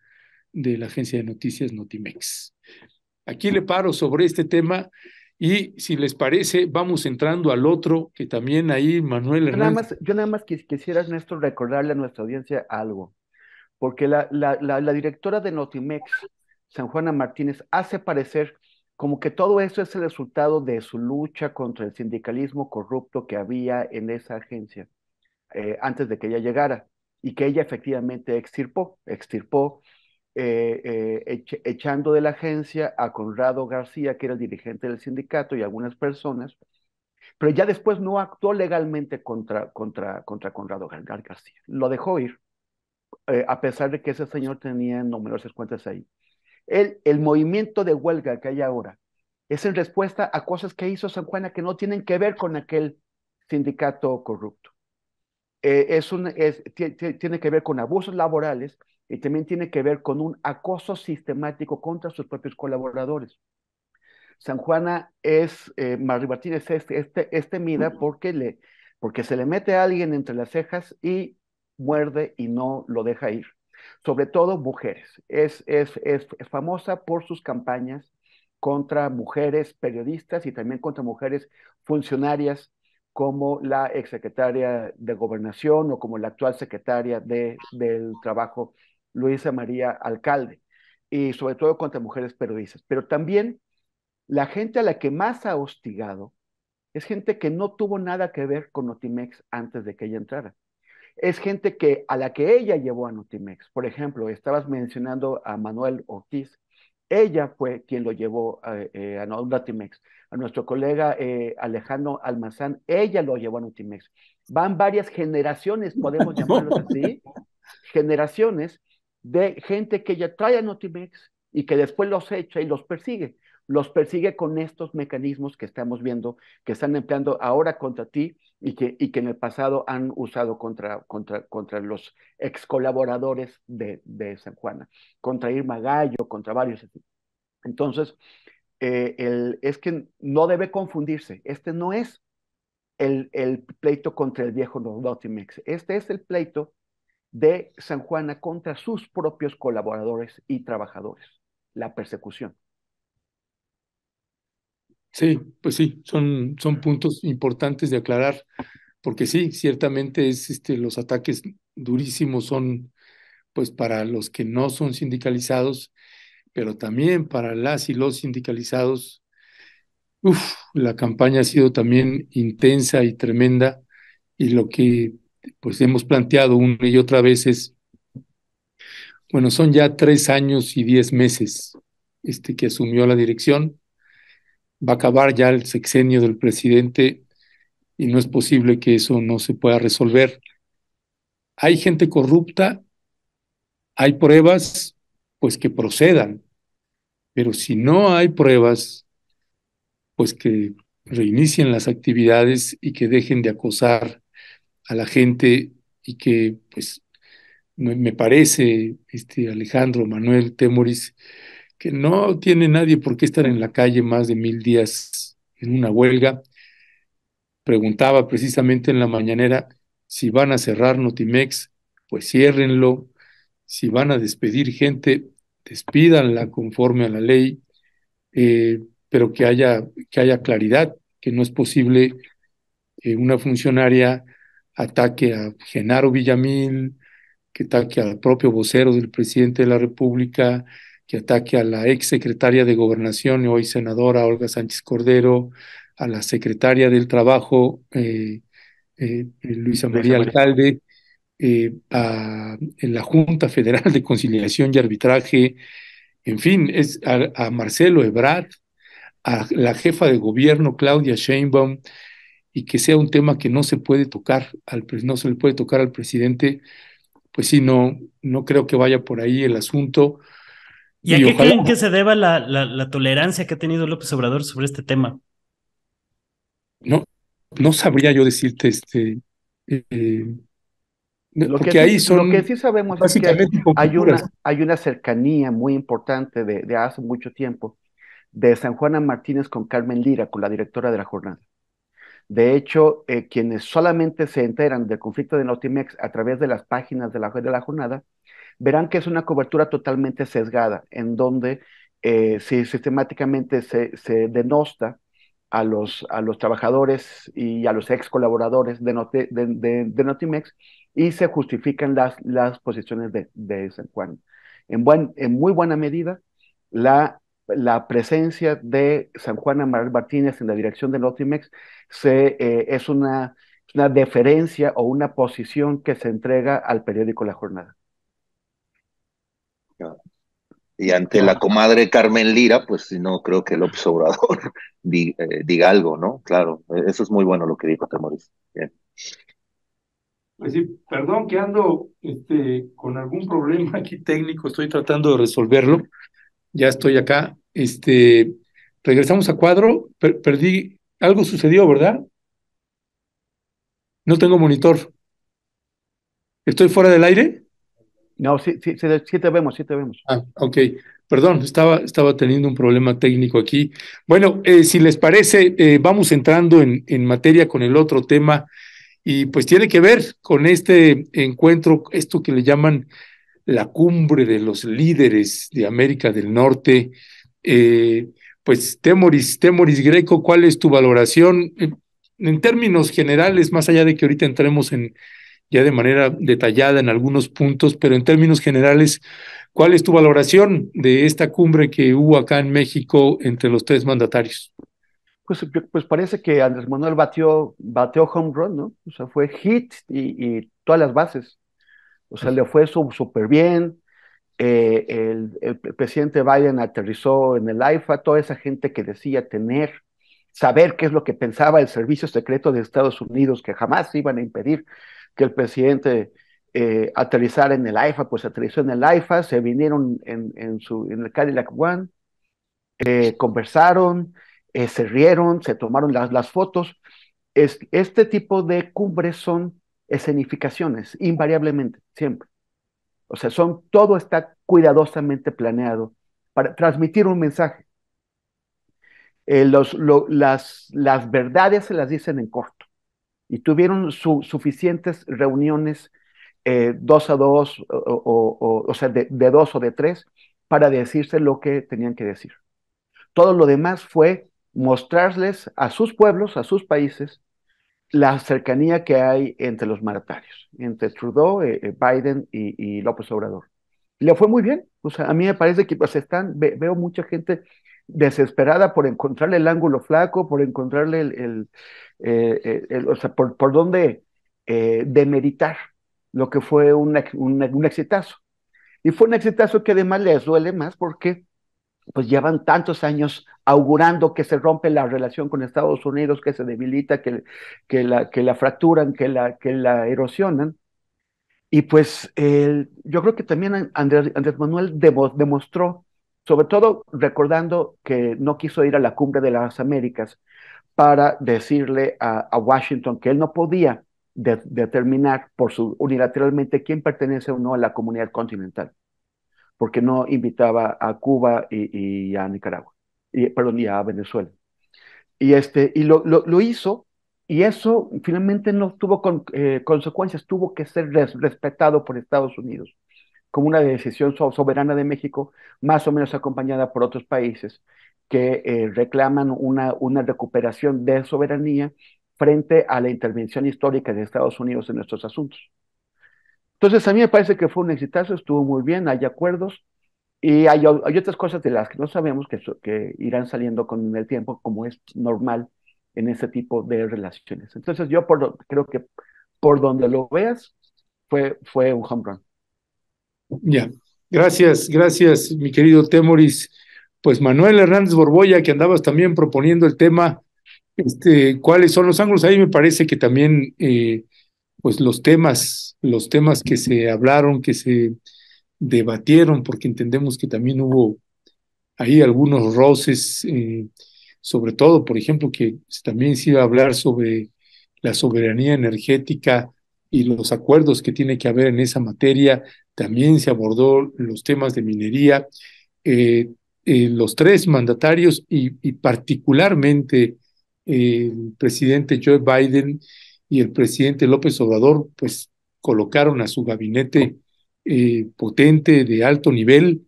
de la agencia de noticias Notimex. Aquí le paro sobre este tema y si les parece, vamos entrando al otro, que también ahí Manuel Yo nada más, quisiera, Néstor, recordarle a nuestra audiencia algo, porque la, la, directora de Notimex, San Juana Martínez, hace parecer como que todo eso es el resultado de su lucha contra el sindicalismo corrupto que había en esa agencia eh, antes de que ella llegara y que ella efectivamente extirpó, extirpó eh, eh, echando de la agencia a Conrado García, que era el dirigente del sindicato, y algunas personas, pero ya después no actuó legalmente contra, contra, contra Conrado García. Lo dejó ir, eh, a pesar de que ese señor tenía numerosas cuentas ahí. El, el movimiento de huelga que hay ahora es en respuesta a cosas que hizo San Juana que no tienen que ver con aquel sindicato corrupto. es un, es, tiene que ver con abusos laborales y también tiene que ver con un acoso sistemático contra sus propios colaboradores. San Juana es, eh, Martínez, es este, este, porque, le, porque se le mete a alguien entre las cejas y muerde y no lo deja ir. Sobre todo mujeres. Es, es, famosa por sus campañas contra mujeres periodistas y también contra mujeres funcionarias como la exsecretaria de gobernación o como la actual secretaria del trabajo Luisa María Alcalde, y sobre todo contra mujeres periodistas. Pero también la gente a la que más ha hostigado es gente que no tuvo nada que ver con Notimex antes de que ella entrara. Es gente que a la que ella llevó a Notimex. Por ejemplo, estabas mencionando a Manuel Ortiz. Ella fue quien lo llevó a, eh, eh, a Notimex. A nuestro colega eh, Alejandro Almazán, ella lo llevó a Notimex. Van varias generaciones, podemos *laughs* llamarlos así, generaciones de gente que ya trae a Notimex y que después los echa y los persigue. Los persigue con estos mecanismos que estamos viendo, que están empleando ahora contra ti y que, y que en el pasado han usado contra, contra, contra los ex colaboradores de, de San Juana, contra Irma Gallo, contra varios. Entonces, eh, el, es que no debe confundirse. Este no es el, el pleito contra el viejo Notimex. Este es el pleito de San Juana contra sus propios colaboradores y trabajadores, la persecución. Sí, pues sí, son, son puntos importantes de aclarar, porque sí, ciertamente es, este, los ataques durísimos son pues para los que no son sindicalizados, pero también para las y los sindicalizados. Uf, la campaña ha sido también intensa y tremenda y lo que pues hemos planteado una y otra vez bueno, son ya tres años y diez meses este, que asumió la dirección, va a acabar ya el sexenio del presidente y no es posible que eso no se pueda resolver. Hay gente corrupta, hay pruebas, pues que procedan, pero si no hay pruebas, pues que reinicien las actividades y que dejen de acosar a la gente y que, pues, me parece, este Alejandro, Manuel, Temoris, que no tiene nadie por qué estar en la calle más de mil días en una huelga. Preguntaba precisamente en la mañanera si van a cerrar Notimex, pues ciérrenlo. Si van a despedir gente, despídanla conforme a la ley, eh, pero que haya, que haya claridad, que no es posible eh, una funcionaria ataque a Genaro Villamil, que ataque al propio vocero del presidente de la República, que ataque a la ex secretaria de Gobernación y hoy senadora Olga Sánchez Cordero, a la secretaria del Trabajo eh, eh, Luisa María Alcalde, eh, a la Junta Federal de Conciliación y Arbitraje, en fin, es a, a Marcelo Ebrard, a la jefa de gobierno Claudia Sheinbaum, y que sea un tema que no se puede tocar, al, no se le puede tocar al presidente, pues sí, no, no creo que vaya por ahí el asunto. ¿Y, a qué creen que se deba la, la, tolerancia que ha tenido López Obrador sobre este tema? No, no sabría yo decirte, este, eh, lo que ahí sí, Lo que sí sabemos es que hay una, hay una cercanía muy importante de hace mucho tiempo de San Juana Martínez con Carmen Lira, con la directora de la jornada. De hecho, eh, quienes solamente se enteran del conflicto de Notimex a través de las páginas de la, de la jornada, verán que es una cobertura totalmente sesgada, en donde eh, sistemáticamente se, denosta a los, a los trabajadores y a los ex colaboradores de, de, Notimex y se justifican las, las posiciones de, San Juan. En, buen, en muy buena medida, la la presencia de San Juan Amaral Martínez en la dirección de Notimex eh, es una, deferencia o una posición que se entrega al periódico La Jornada. Y ante la comadre Carmen Lira, pues no creo que el observador *laughs* eh, diga, algo, ¿no? Claro, e, eso es muy bueno lo que dijo Temoris. Pues sí, perdón que ando este, con algún problema aquí técnico, estoy tratando de resolverlo ya estoy acá. Este, regresamos a cuadro, perdí, algo sucedió, ¿verdad? No tengo monitor. ¿Estoy fuera del aire? No, sí, sí, sí, te vemos, sí te vemos. Ah, ok. Perdón, estaba, estaba teniendo un problema técnico aquí. Bueno, eh, si les parece, eh, vamos entrando en, materia con el otro tema y pues tiene que ver con este encuentro, esto que le llaman la cumbre de los líderes de América del Norte. Eh, pues Temoris, Temoris Greco, ¿cuál es tu valoración eh, en términos generales, más allá de que ahorita entremos en ya de manera detallada en algunos puntos, pero en términos generales, ¿cuál es tu valoración de esta cumbre que hubo acá en México entre los tres mandatarios? Pues, pues parece que Andrés Manuel batió, bateó home run, ¿no? O sea, fue hit y todas las bases. O sea, le fue súper bien. Eh, el, presidente Biden aterrizó en el AIFA, toda esa gente que decía tener, saber qué es lo que pensaba el servicio secreto de Estados Unidos, que jamás iban a impedir que el presidente eh, aterrizara en el AIFA, pues aterrizó en el AIFA, se vinieron en, su, en el Cadillac One, eh, conversaron, se rieron, se tomaron las, las fotos. Es, este tipo de cumbres son escenificaciones, invariablemente, siempre. O sea, son, todo está cuidadosamente planeado para transmitir un mensaje. Eh, las, las verdades se las dicen en corto y tuvieron suficientes reuniones eh, dos a dos, o, sea, de, de, dos o de tres, para decirse lo que tenían que decir. Todo lo demás fue mostrarles a sus pueblos, a sus países, la cercanía que hay entre los maratarios, entre Trudeau, eh, eh, Biden y, López Obrador. Le fue muy bien. O sea, a mí me parece que pues están, veo mucha gente desesperada por encontrarle el ángulo flaco, por encontrarle el, eh, o sea, por, por dónde demeritar lo que fue un, un, un exitazo. Y fue un exitazo que además les duele más porque pues llevan tantos años augurando que se rompe la relación con Estados Unidos, que se debilita, que, la, que la fracturan, que la, que la erosionan. Y pues yo creo que también Andrés, Manuel demostró, sobre todo recordando que no quiso ir a la cumbre de las Américas para decirle a, Washington que él no podía determinar por su, unilateralmente quién pertenece o no a la comunidad continental porque no invitaba a Cuba y, a Nicaragua, y, perdón, y a Venezuela. Y, este, y lo, lo, hizo, y eso finalmente no tuvo eh, consecuencias, tuvo que ser respetado por Estados Unidos como una decisión soberana de México, más o menos acompañada por otros países que eh, reclaman una, una recuperación de soberanía frente a la intervención histórica de Estados Unidos en nuestros asuntos. Entonces, a mí me parece que fue un exitazo, estuvo muy bien, hay acuerdos y hay, otras cosas de las que no sabemos que, irán saliendo con el tiempo, como es normal en ese tipo de relaciones. Entonces, yo creo que por donde lo veas, fue, fue un home run. Ya, gracias, gracias, mi querido Temoris. Pues Manuel Hernández Borboya, que andabas también proponiendo el tema, este, cuáles son los ángulos. Ahí me parece que también eh, pues los temas, los temas que se hablaron, que se debatieron, porque entendemos que también hubo ahí algunos roces, eh, sobre todo, por ejemplo, que también se iba a hablar sobre la soberanía energética y los acuerdos que tiene que haber en esa materia, también se abordó los temas de minería, eh, eh, los tres mandatarios y particularmente el presidente Joe Biden y el presidente López Obrador, pues colocaron a su gabinete eh, potente, de alto nivel,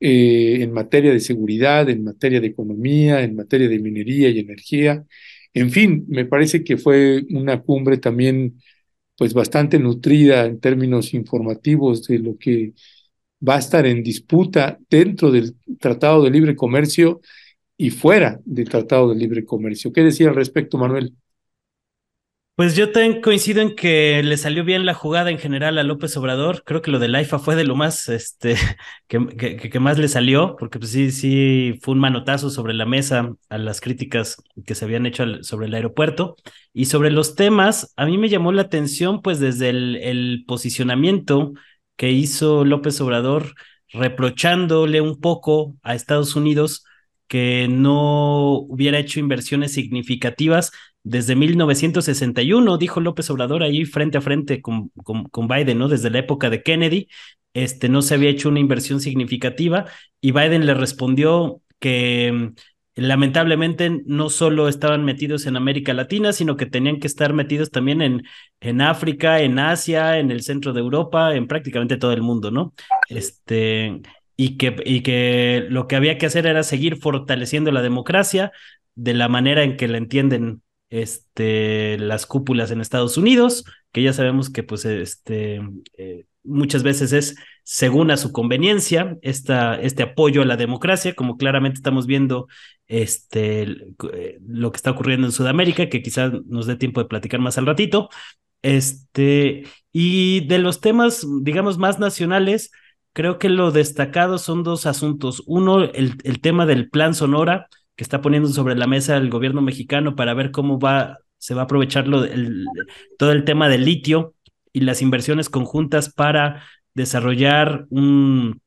eh, en materia de seguridad, en materia de economía, en materia de minería y energía. En fin, me parece que fue una cumbre también pues bastante nutrida en términos informativos de lo que va a estar en disputa dentro del Tratado de Libre Comercio y fuera del Tratado de Libre Comercio. ¿Qué decía al respecto, Manuel? Pues yo también coincido en que le salió bien la jugada en general a López Obrador. Creo que lo del IFA fue de lo más, este, *laughs* que, más le salió, porque pues sí, sí fue un manotazo sobre la mesa a las críticas que se habían hecho sobre el aeropuerto. Y sobre los temas, a mí me llamó la atención, pues desde el, el posicionamiento que hizo López Obrador, reprochándole un poco a Estados Unidos que no hubiera hecho inversiones significativas desde 1961, dijo López Obrador ahí frente a frente con, con, Biden, ¿no? Desde la época de Kennedy, este, no se había hecho una inversión significativa y Biden le respondió que mm, lamentablemente no solo estaban metidos en América Latina, sino que tenían que estar metidos también en, en África, en Asia, en el centro de Europa, en prácticamente todo el mundo, ¿no? Este, y que, y que lo que había que hacer era seguir fortaleciendo la democracia de la manera en que la entienden este, las cúpulas en Estados Unidos, que ya sabemos que pues este, eh, muchas veces es según a su conveniencia esta, este apoyo a la democracia, como claramente estamos viendo este, eh, lo que está ocurriendo en Sudamérica, que quizás nos dé tiempo de platicar más al ratito. Este, y de los temas, digamos, más nacionales, creo que lo destacado son dos asuntos. Uno, el, el tema del plan Sonora, que está poniendo sobre la mesa el gobierno mexicano para ver cómo va, se va a aprovechar todo el tema del litio y las inversiones conjuntas para desarrollar un,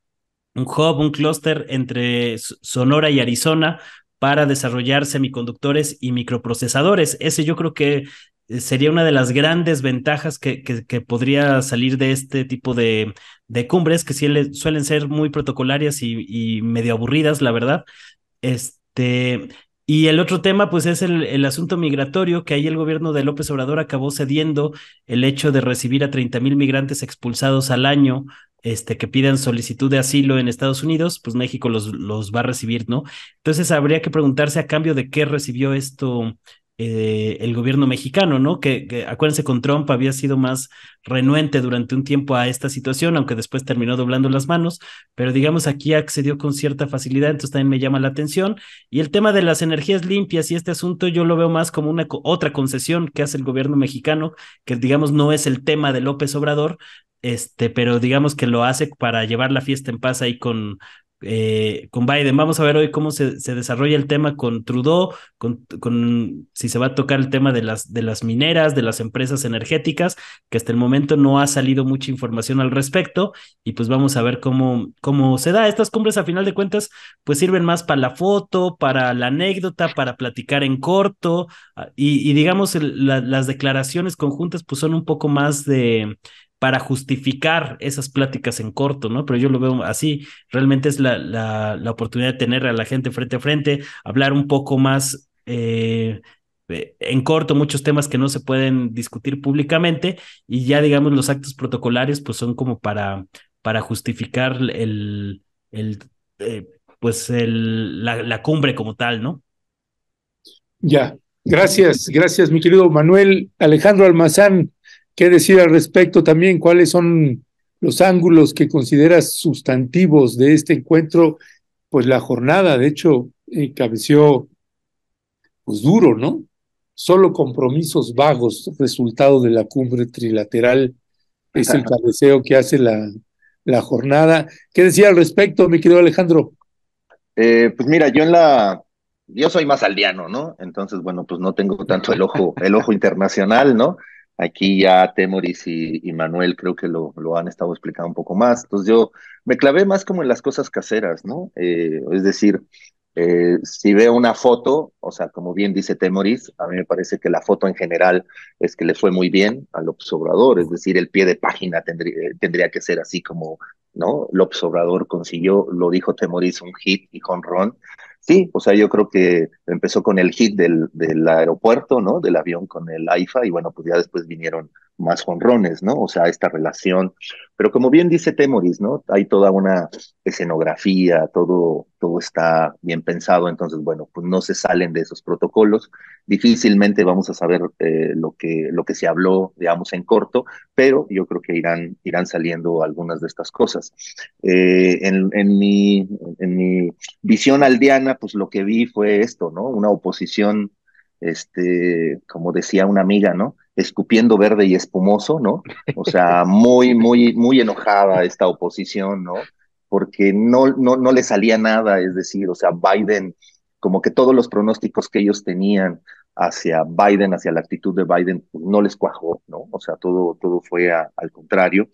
un hub, un clúster entre Sonora y Arizona para desarrollar semiconductores y microprocesadores. Ese yo creo que eh, sería una de las grandes ventajas que, que, podría salir de este tipo de, de cumbres, que suelen ser muy protocolarias y, y medio aburridas, la verdad. Este, este, y el otro tema, pues, es el, asunto migratorio, que ahí el gobierno de López Obrador acabó cediendo el hecho de recibir a 30 mil migrantes expulsados al año. Este, que pidan solicitud de asilo en Estados Unidos, pues México los, los va a recibir, ¿no? Entonces habría que preguntarse a cambio de qué recibió esto eh, el gobierno mexicano, ¿no? Que, acuérdense con Trump había sido más renuente durante un tiempo a esta situación, aunque después terminó doblando las manos, pero digamos aquí accedió con cierta facilidad, entonces también me llama la atención. Y el tema de las energías limpias y este asunto yo lo veo más como una otra concesión que hace el gobierno mexicano, que digamos no es el tema de López Obrador, este, pero digamos que lo hace para llevar la fiesta en paz ahí con, eh, con Biden. Vamos a ver hoy cómo se, desarrolla el tema con Trudeau, con, si se va a tocar el tema de las, de las mineras, de las empresas energéticas, que hasta el momento no ha salido mucha información al respecto. Y pues vamos a ver cómo, cómo se da. Estas cumbres, a final de cuentas, pues sirven más para la foto, para la anécdota, para platicar en corto. Ah, y, digamos, las declaraciones conjuntas, pues son un poco más de para justificar esas pláticas en corto, ¿no? Pero yo lo veo así, realmente es la, la, la oportunidad de tener a la gente frente a frente, hablar un poco más eh, eh, en corto muchos temas que no se pueden discutir públicamente y ya digamos los actos protocolarios pues son como para, para justificar el, el eh, pues el, la, la, cumbre como tal, ¿no? Ya, gracias, gracias mi querido Manuel Alejandro Almazán qué decir al respecto también, cuáles son los ángulos que consideras sustantivos de este encuentro, pues la jornada, de hecho, eh, cabeceó pues duro, ¿no? Solo compromisos vagos, resultado de la cumbre trilateral, es el cabeceo que hace la, la jornada. ¿Qué decía al respecto, mi querido Alejandro? Eh, pues mira, yo en la, yo soy más aldeano, ¿no? Entonces, bueno, pues no tengo tanto el ojo, el ojo *laughs* internacional, ¿no? Aquí ya Temoris y, Manuel creo que lo, lo, han estado explicando un poco más. Entonces yo me clavé más como en las cosas caseras, ¿no? Eh, es decir, eh, si veo una foto, o sea, como bien dice Temoris, a mí me parece que la foto en general es que le fue muy bien al observador, es decir, el pie de página tendría, eh, que ser así como, ¿no? El observador consiguió, lo dijo Temoris, un hit y con Ron... Sí, o sea, yo creo que empezó con el hit del, del aeropuerto, ¿no? Del avión con el AIFA y bueno, pues ya después vinieron más jonrones, ¿no? O sea, esta relación. Pero como bien dice Temoris, ¿no? Hay toda una escenografía, todo, todo está bien pensado, entonces, bueno, pues no se salen de esos protocolos. Difícilmente vamos a saber eh, lo, que, lo que se habló, digamos, en corto, pero yo creo que irán, irán saliendo algunas de estas cosas. Eh, en, en, mi, en mi visión aldeana, pues lo que vi fue esto, ¿no? Una oposición, este, como decía una amiga, ¿no? escupiendo verde y espumoso, ¿no? O sea, *laughs* muy, muy, muy enojada esta oposición, ¿no? Porque no, no, no le salía nada, es decir, o sea, Biden, como que todos los pronósticos que ellos tenían hacia Biden, hacia la actitud de Biden, no les cuajó, ¿no? O sea, todo, todo fue al contrario.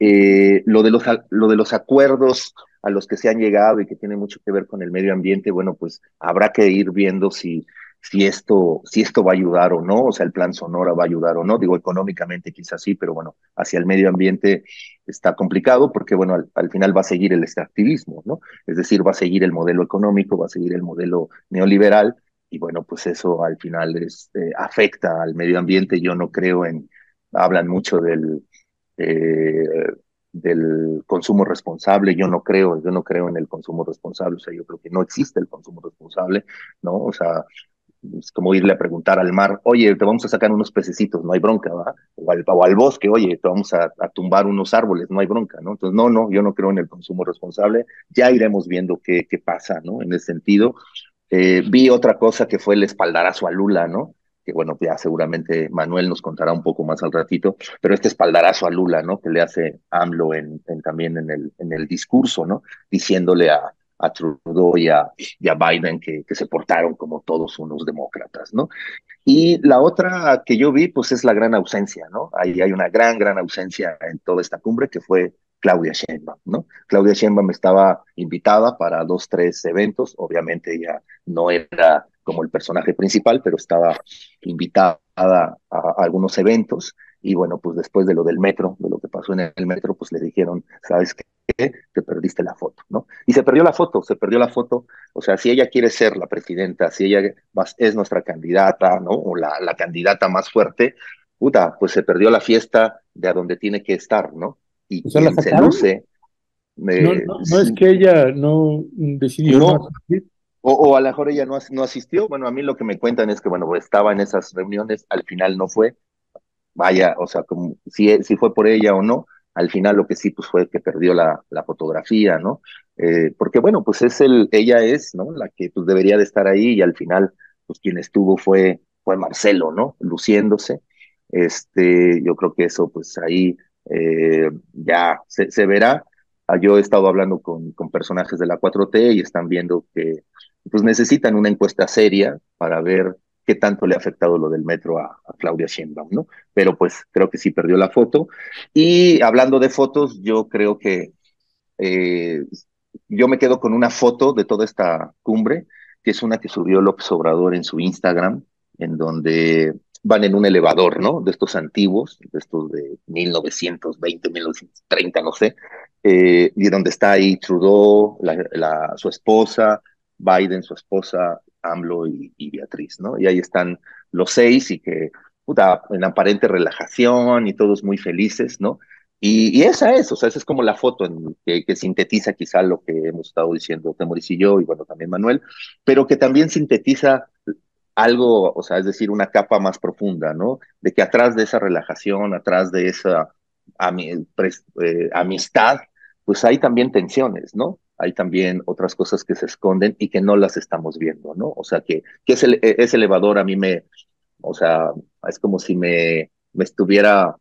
Eh, lo, de los, lo de los acuerdos a los que se han llegado y que tienen mucho que ver con el medio ambiente, bueno, pues habrá que ir viendo si si esto, si esto va a ayudar o no, o sea, el plan Sonora va a ayudar o no, digo económicamente quizás sí, pero bueno, hacia el medio ambiente está complicado porque bueno, al, final va a seguir el extractivismo, ¿no? Es decir, va a seguir el modelo económico, va a seguir el modelo neoliberal y bueno, pues eso al final este, afecta al medio ambiente, yo no creo en, hablan mucho del... Eh, del consumo responsable, yo no creo, yo no creo en el consumo responsable, o sea, yo creo que no existe el consumo responsable, ¿no? O sea, es como irle a preguntar al mar, oye, te vamos a sacar unos pececitos, no hay bronca, ¿va? O al, bosque, oye, te vamos a, tumbar unos árboles, no hay bronca, ¿no? Entonces, no, no, yo no creo en el consumo responsable, ya iremos viendo qué, qué pasa, ¿no? En ese sentido. Eh, vi otra cosa que fue el espaldarazo a Lula, ¿no? que bueno, ya seguramente Manuel nos contará un poco más al ratito, pero este espaldarazo a Lula, ¿no? Que le hace AMLO en también en el, en el discurso, ¿no? Diciéndole a, a Trudeau y a, Biden, que, se portaron como todos unos demócratas, ¿no? Y la otra que yo vi, pues es la gran ausencia, ¿no? Ahí hay una gran, gran ausencia en toda esta cumbre que fue Claudia Sheinbaum, ¿no? Claudia Sheinbaum estaba invitada para dos, tres eventos, obviamente ella no era como el personaje principal, pero estaba invitada a, algunos eventos y bueno, pues después de lo del metro, de lo que pasó en el metro, pues le dijeron, sabes qué? Te perdiste la foto, ¿no? Y se perdió la foto, se perdió la foto. O sea, si ella quiere ser la presidenta, si ella es nuestra candidata, ¿no? O la, la candidata más fuerte, puta, pues se perdió la fiesta de a donde tiene que estar, ¿no? Y se luce. no, es que ella no decidió. o, o, a lo mejor ella no, asistió. Bueno, a mí lo que me cuentan es que, bueno, estaba en esas reuniones, al final no fue. Vaya, o sea, si, si fue por ella o no, al final lo que sí pues fue que perdió la, fotografía, ¿no? Eh, porque bueno, pues es el, ella es, ¿no? La que pues debería de estar ahí y al final pues quien estuvo fue, fue Marcelo, ¿no? Luciéndose. Este, yo creo que eso pues ahí eh, ya se, verá. Ah, yo he estado hablando con, con personajes de la 4T y están viendo que pues necesitan una encuesta seria para ver qué tanto le ha afectado lo del metro a, Claudia Sheinbaum, ¿no? Pero pues creo que sí perdió la foto. Y hablando de fotos, yo creo que eh, yo me quedo con una foto de toda esta cumbre, que es una que subió López Obrador en su Instagram, en donde van en un elevador, ¿no? De estos antiguos, de estos de 1920, 1930, no sé, eh, y donde está ahí Trudeau, su esposa, Biden, su esposa, AMLO y, Beatriz, ¿no? Y ahí están los seis y que, puta, en aparente relajación y todos muy felices, ¿no? Y, esa es, o sea, esa es como la foto que, sintetiza quizá lo que hemos estado diciendo Temoris y yo, y bueno, también Manuel, pero que también sintetiza algo, o sea, es decir, una capa más profunda, ¿no? De que atrás de esa relajación, atrás de esa eh, amistad, pues hay también tensiones, ¿no? hay también otras cosas que se esconden y que no las estamos viendo, ¿no? O sea, que, que e, ese, elevador a mí me, o sea, es como si me, me estuviera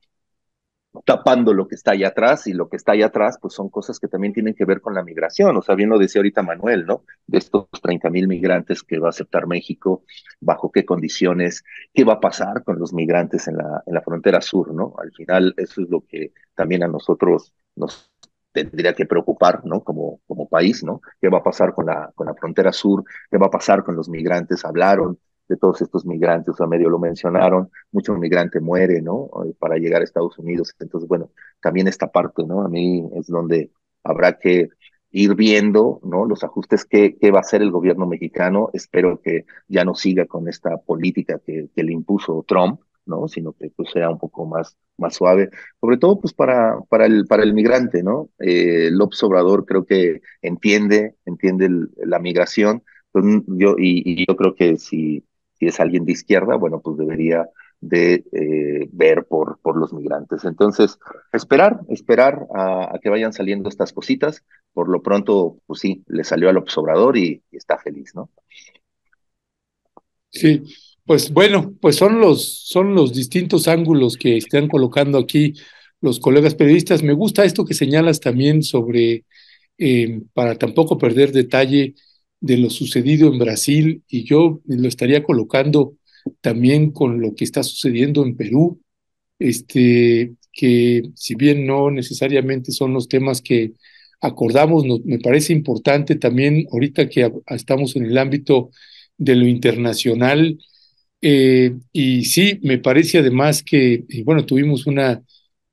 tapando lo que está ahí atrás y lo que está ahí atrás, pues son cosas que también tienen que ver con la migración. O sea, bien lo decía ahorita Manuel, ¿no? De estos 30 mil migrantes que va a aceptar México, bajo qué condiciones, qué va a pasar con los migrantes en la, en la frontera sur, ¿no? Al final, eso es lo que también a nosotros nos tendría que preocupar, ¿no? Como, como país, ¿no? ¿Qué va a pasar con la, con la frontera sur? ¿Qué va a pasar con los migrantes? Hablaron de todos estos migrantes, a medio lo mencionaron, mucho migrante muere, ¿no? Eh, para llegar a Estados Unidos. Entonces, bueno, también esta parte, ¿no? A mí es donde habrá que ir viendo, ¿no? Los ajustes que, que va a hacer el gobierno mexicano. Espero que ya no siga con esta política que, que le impuso Trump, Sino que pues sea un poco más, más suave, sobre todo pues para, para, el, para el migrante, ¿no? Eh, López Obrador creo que entiende, entiende la migración, pues, yo, y, yo creo que si, si es alguien de izquierda, bueno, pues debería de eh, ver por, por los migrantes. Entonces, esperar, esperar a, que vayan saliendo estas cositas. Por lo pronto, pues sí, le salió al observador y, y está feliz, ¿no? Sí, pues bueno, pues son los, son los distintos ángulos que están colocando aquí los colegas periodistas. Me gusta esto que señalas también sobre, em, para tampoco perder detalle de lo sucedido en Brasil, y yo lo estaría colocando también con lo que está sucediendo en Perú, este, que si bien no necesariamente son los temas que acordamos, me parece importante también ahorita que estamos en el ámbito de lo internacional, eh, y sí, me parece además que, bueno, tuvimos una,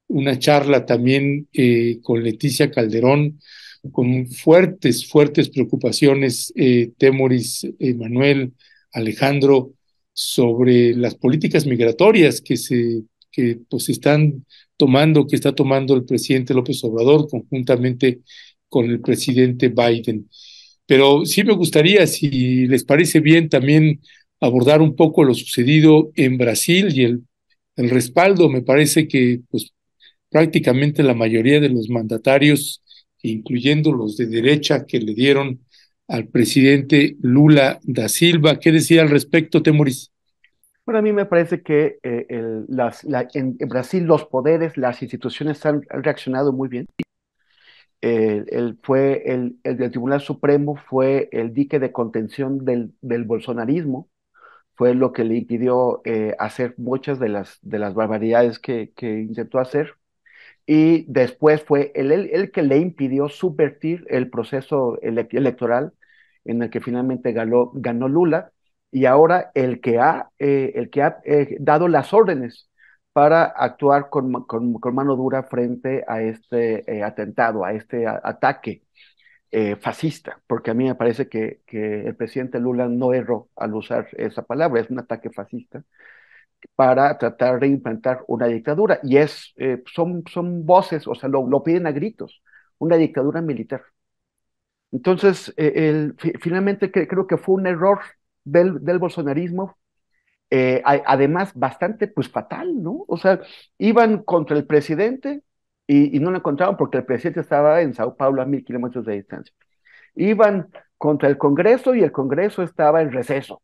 una charla también eh, con Leticia Calderón con fuertes, fuertes preocupaciones, eh, Temoris, eh, Manuel, Alejandro, sobre las políticas migratorias que se que, pues, están tomando, que está tomando el presidente López Obrador conjuntamente con el presidente Biden. Pero sí me gustaría, si les parece bien, también abordar un poco lo sucedido en Brasil y el, el respaldo. Me parece que pues, prácticamente la mayoría de los mandatarios, incluyendo los de derecha que le dieron al presidente Lula da Silva. ¿Qué decía al respecto, Temoris? Bueno, a mí me parece que eh, el, las, la, en, Brasil los poderes, las instituciones han, reaccionado muy bien. El, fue el, el, Tribunal Supremo fue el dique de contención del, del bolsonarismo fue lo que le impidió eh, hacer muchas de las, de las barbaridades que, que intentó hacer. Y después fue el, el, que le impidió subvertir el proceso electoral en el que finalmente ganó, Lula. Y ahora el que ha, eh, el que ha eh, dado las órdenes para actuar con, mano dura frente a este atentado, a este ataque eh, fascista, porque a mí me parece que, que, el presidente Lula no erró al usar esa palabra, es un ataque fascista para tratar de implantar una dictadura. Y es, eh, son, son voces, o sea, lo, piden a gritos, una dictadura militar. Entonces, eh, el, finalmente creo que fue un error del, del bolsonarismo, además bastante pues fatal, ¿no? O sea, iban contra el presidente, y, no lo encontraban porque el presidente estaba en Sao Paulo a mil kilómetros de distancia. Iban contra el Congreso y el Congreso estaba en receso.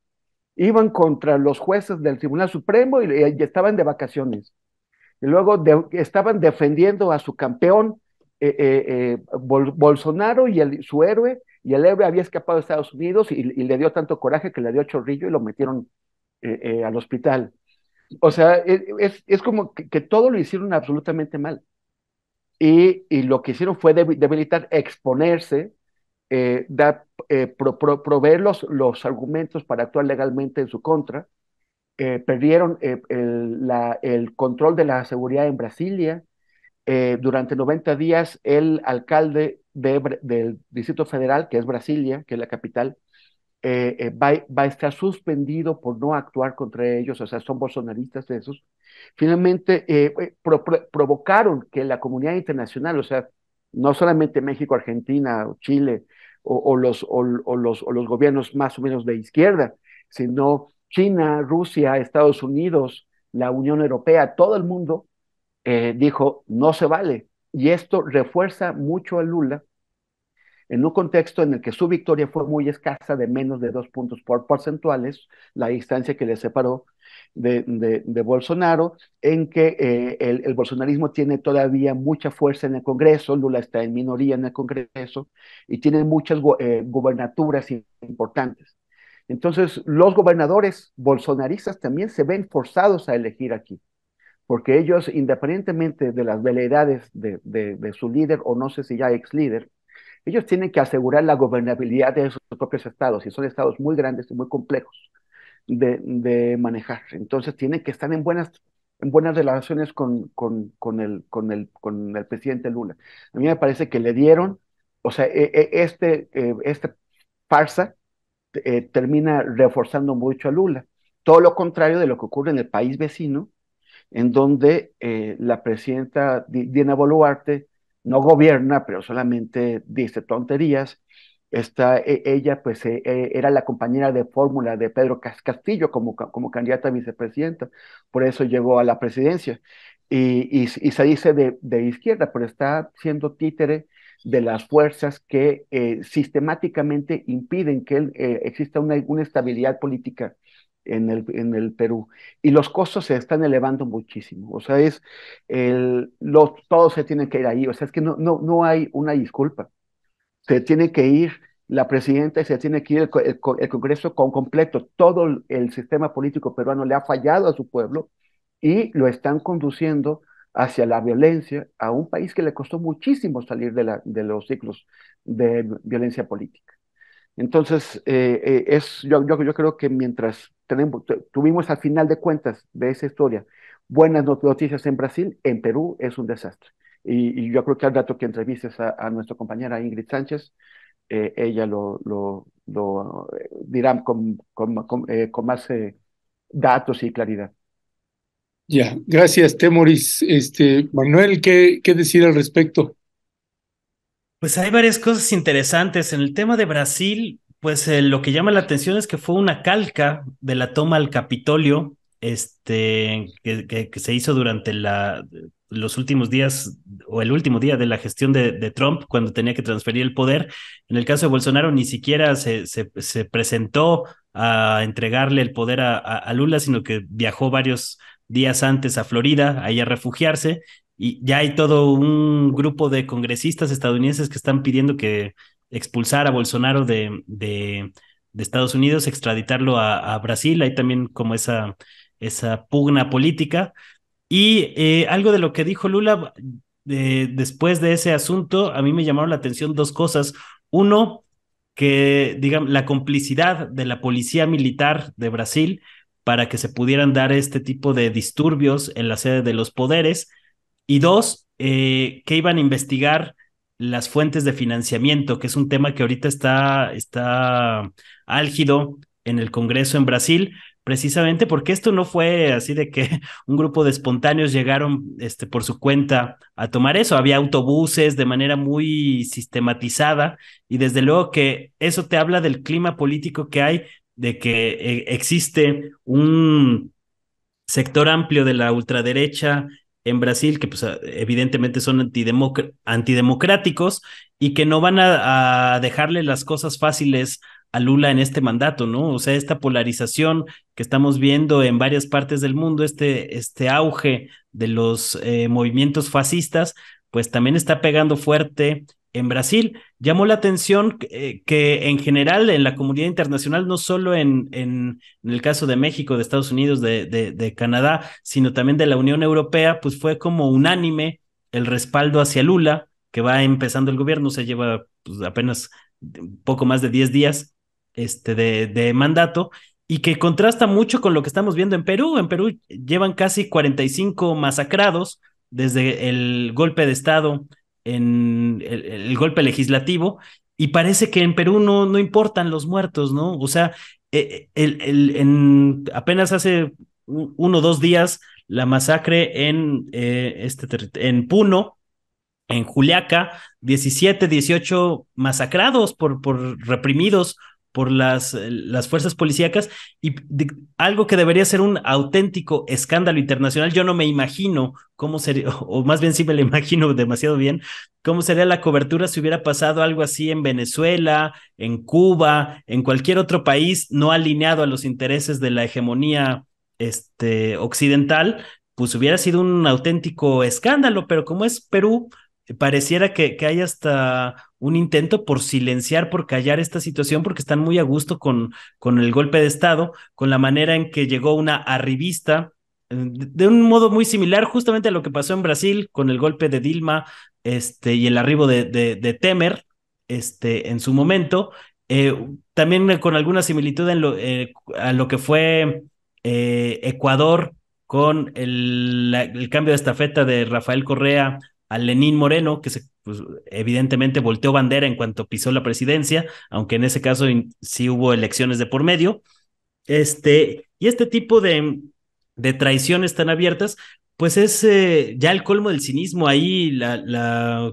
Iban contra los jueces del Tribunal Supremo y, estaban de vacaciones. Y luego estaban defendiendo a su campeón, eh, eh, eh, Bolsonaro, y el, su héroe, y el héroe había escapado de Estados Unidos y, le dio tanto coraje que le dio chorrillo y lo metieron al hospital. O sea, e, es, es como que, todo lo hicieron absolutamente mal y, lo que hicieron fue debilitar, exponerse, eh, eh, proveer los, argumentos para actuar legalmente en su contra. Eh, perdieron el, control de la seguridad en Brasilia. durante 90 días, el alcalde del Distrito Federal, que es Brasilia, que es la capital, eh, eh, va, va, a estar suspendido por no actuar contra ellos, o sea, son bolsonaristas esos, finalmente eh, provocaron que la comunidad internacional, o sea, no solamente México, Argentina, o Chile, o, los, los, o los gobiernos más o menos de izquierda, sino China, Rusia, Estados Unidos, la Unión Europea, todo el mundo dijo, no se vale. Y esto refuerza mucho a Lula en un contexto en el que su victoria fue muy escasa, de menos de dos puntos por porcentuales, la distancia que le separó de, de, de Bolsonaro, en que eh, el, bolsonarismo tiene todavía mucha fuerza en el Congreso, Lula está en minoría en el Congreso, y tiene muchas gobernaturas eh, gubernaturas importantes. Entonces, los gobernadores bolsonaristas también se ven forzados a elegir aquí, porque ellos, independientemente de las veleidades de, de su líder, o no sé si ya ex líder, ellos tienen que asegurar la gobernabilidad de sus propios estados, y son estados muy grandes y muy complejos de, de manejar. Entonces tienen que estar en buenas, en buenas relaciones con, con, con, el, con, el, con el presidente Lula. A mí me parece que le dieron, o sea, e, e, este, eh, este farsa eh, termina reforzando mucho a Lula. Todo lo contrario de lo que ocurre en el país vecino, en donde eh, la presidenta Dina Boluarte no gobierna, pero solamente dice tonterías. E, ella pues e, e, era la compañera de fórmula de Pedro Castillo como, como candidata a vicepresidenta, por eso llegó a la presidencia. Y, y, se dice de, izquierda, pero está siendo títere de las fuerzas que eh, sistemáticamente impiden que eh, exista una, una, estabilidad política en el, en el Perú. Y los costos se están elevando muchísimo. O sea, es el, los, todos se tienen que ir ahí. O sea, es que no, no, no hay una disculpa. Se tiene que ir la presidenta se tiene que ir el, el Congreso con completo. Todo el sistema político peruano le ha fallado a su pueblo y lo están conduciendo hacia la violencia a un país que le costó muchísimo salir de, la, de los ciclos de violencia política. Entonces, eh, eh, es, yo, creo que mientras tenemos, tuvimos al final de cuentas de esa historia buenas noticias en Brasil, en Perú es un desastre. Y, yo creo que al dato que entrevistes a, a nuestra compañera Ingrid Sánchez, eh, ella lo, lo, lo, dirá con, más datos y claridad. Ya, gracias, Temoris. Este, Manuel, ¿qué, ¿qué decir al respecto? Pues hay varias cosas interesantes. En el tema de Brasil, pues eh, lo que llama la atención es que fue una calca de la toma al Capitolio este, que, se hizo durante la, los últimos días o el último día de la gestión de, Trump cuando tenía que transferir el poder. En el caso de Bolsonaro ni siquiera se, se, presentó a entregarle el poder a, a Lula, sino que viajó varios días antes a Florida, ahí a refugiarse, y ya hay todo un grupo de congresistas estadounidenses que están pidiendo que expulsar a Bolsonaro de, Estados Unidos, extraditarlo a, Brasil. Hay también como esa, esa pugna política. Y eh, algo de lo que dijo Lula eh, después de ese asunto, a mí me llamaron la atención dos cosas. Uno, que digan la complicidad de la policía militar de Brasil para que se pudieran dar este tipo de disturbios en la sede de los poderes y dos, eh, que iban a investigar las fuentes de financiamiento, que es un tema que ahorita está, está álgido en el Congreso en Brasil, precisamente porque esto no fue así de que *laughs* un grupo de espontáneos llegaron este, por su cuenta a tomar eso. Había autobuses de manera muy sistematizada y desde luego que eso te habla del clima político que hay, de que eh, existe un sector amplio de la ultraderecha en Brasil, que pues evidentemente son antidemocráticos y que no van a, dejarle las cosas fáciles a Lula en este mandato, ¿no? O sea, esta polarización que estamos viendo en varias partes del mundo, este, este auge de los eh, movimientos fascistas, pues también está pegando fuerte en Brasil. Llamó la atención eh, que, en general en la comunidad internacional, no solo en, en, el caso de México, de Estados Unidos, de, de, Canadá, sino también de la Unión Europea, pues fue como unánime el respaldo hacia Lula, que va empezando el gobierno, se lleva pues, apenas poco más de 10 días este, de, de mandato. Y que contrasta mucho con lo que estamos viendo en Perú. En Perú llevan casi 45 masacrados desde el golpe de Estado en el, golpe legislativo y parece que en Perú no, no importan los muertos, ¿no? O sea, eh, el, en, apenas hace uno o dos días la masacre en, eh, este en Puno, en Juliaca, 17, 18 masacrados por, por reprimidos por las, eh, las fuerzas policíacas y algo que debería ser un auténtico escándalo internacional. Yo no me imagino cómo sería, *laughs* o más bien sí me lo imagino *laughs* demasiado bien, cómo sería la cobertura si hubiera pasado algo así en Venezuela, en Cuba, en cualquier otro país no alineado a los intereses de la hegemonía este, occidental, pues hubiera sido un auténtico escándalo, pero como es Perú, eh, pareciera que, que hay hasta un intento por silenciar, por callar esta situación, porque están muy a gusto con, con el golpe de Estado, con la manera en que llegó una arribista eh, de un modo muy similar justamente a lo que pasó en Brasil con el golpe de Dilma este, y el arribo de, Temer este, en su momento, eh, también con alguna similitud en lo, eh, a lo que fue Ecuador con el, el, cambio de estafeta de Rafael Correa a Lenín Moreno, que se pues, evidentemente volteó bandera en cuanto pisó la presidencia, aunque en ese caso sí hubo elecciones de por medio. Este, y este tipo de, de traiciones tan abiertas, pues es eh, ya el colmo del cinismo. Ahí la,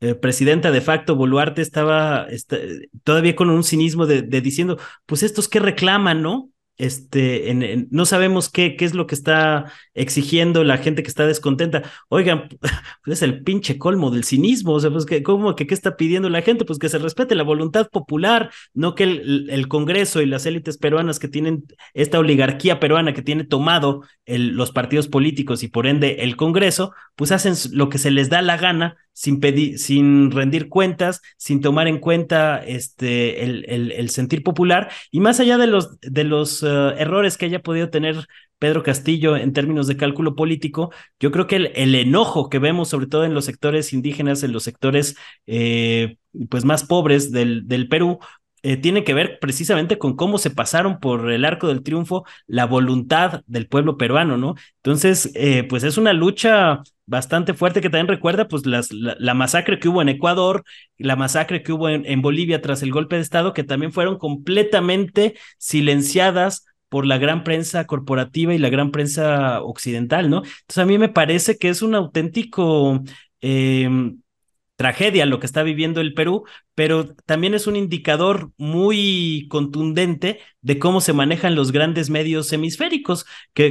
eh, presidenta de facto, Boluarte, estaba este, todavía con un cinismo de, de, diciendo, pues estos que reclaman, ¿no? este, en, no sabemos qué, qué es lo que está exigiendo la gente que está descontenta. Oigan, *laughs* es el pinche colmo del cinismo, o sea, pues que, que qué está pidiendo la gente? Pues que se respete la voluntad popular, no que el, Congreso y las élites peruanas que tienen esta oligarquía peruana que tiene tomado los partidos políticos y por ende el Congreso, pues hacen lo que se les da la gana sin, pedir, sin rendir cuentas, sin tomar en cuenta este, el, el, sentir popular. Y más allá de los, de los eh, errores que haya podido tener Pedro Castillo en términos de cálculo político, yo creo que el, enojo que vemos, sobre todo en los sectores indígenas, en los sectores eh, pues más pobres del, del Perú, eh, tiene que ver precisamente con cómo se pasaron por el arco del triunfo la voluntad del pueblo peruano, ¿no? Entonces, eh, pues es una lucha bastante fuerte que también recuerda pues la, masacre que hubo en Ecuador, la masacre que hubo en, en Bolivia tras el golpe de Estado, que también fueron completamente silenciadas por la gran prensa corporativa y la gran prensa occidental, ¿no? Entonces a mí me parece que es un auténtico... Eh, tragedia lo que está viviendo el Perú, pero también es un indicador muy contundente de cómo se manejan los grandes medios hemisféricos, que,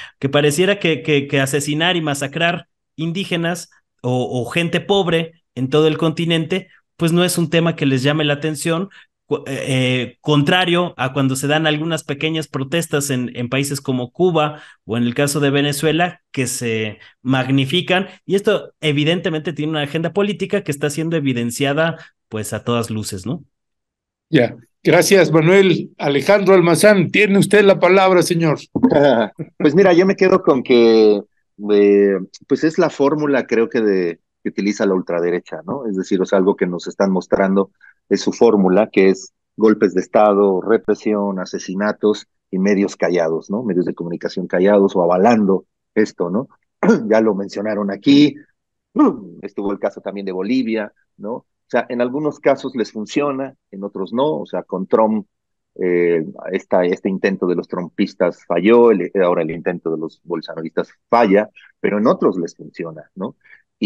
*laughs* pareciera que, asesinar y masacrar indígenas o gente pobre en todo el continente, pues no es un tema que les llame la atención, eh, eh, contrario a cuando se dan algunas pequeñas protestas en, países como Cuba o en el caso de Venezuela, que se magnifican. Y esto evidentemente tiene una agenda política que está siendo evidenciada pues a todas luces, ¿no? Ya, gracias Manuel. Alejandro Almazán, tiene usted la palabra, señor. *laughs* pues mira, yo me quedo con que eh, pues es la fórmula creo que de que utiliza la ultraderecha, ¿no? Es decir, es algo que nos están mostrando es su fórmula, que es golpes de Estado, represión, asesinatos y medios callados, ¿no? Medios de comunicación callados o avalando esto, ¿no? *clears throat* ya lo mencionaron aquí, *clears throat* estuvo el caso también de Bolivia, ¿no? O sea, en algunos casos les funciona, en otros no, o sea, con Trump eh, esta, este intento de los trumpistas falló, ahora el intento de los bolsonaristas falla, pero en otros les funciona, ¿no?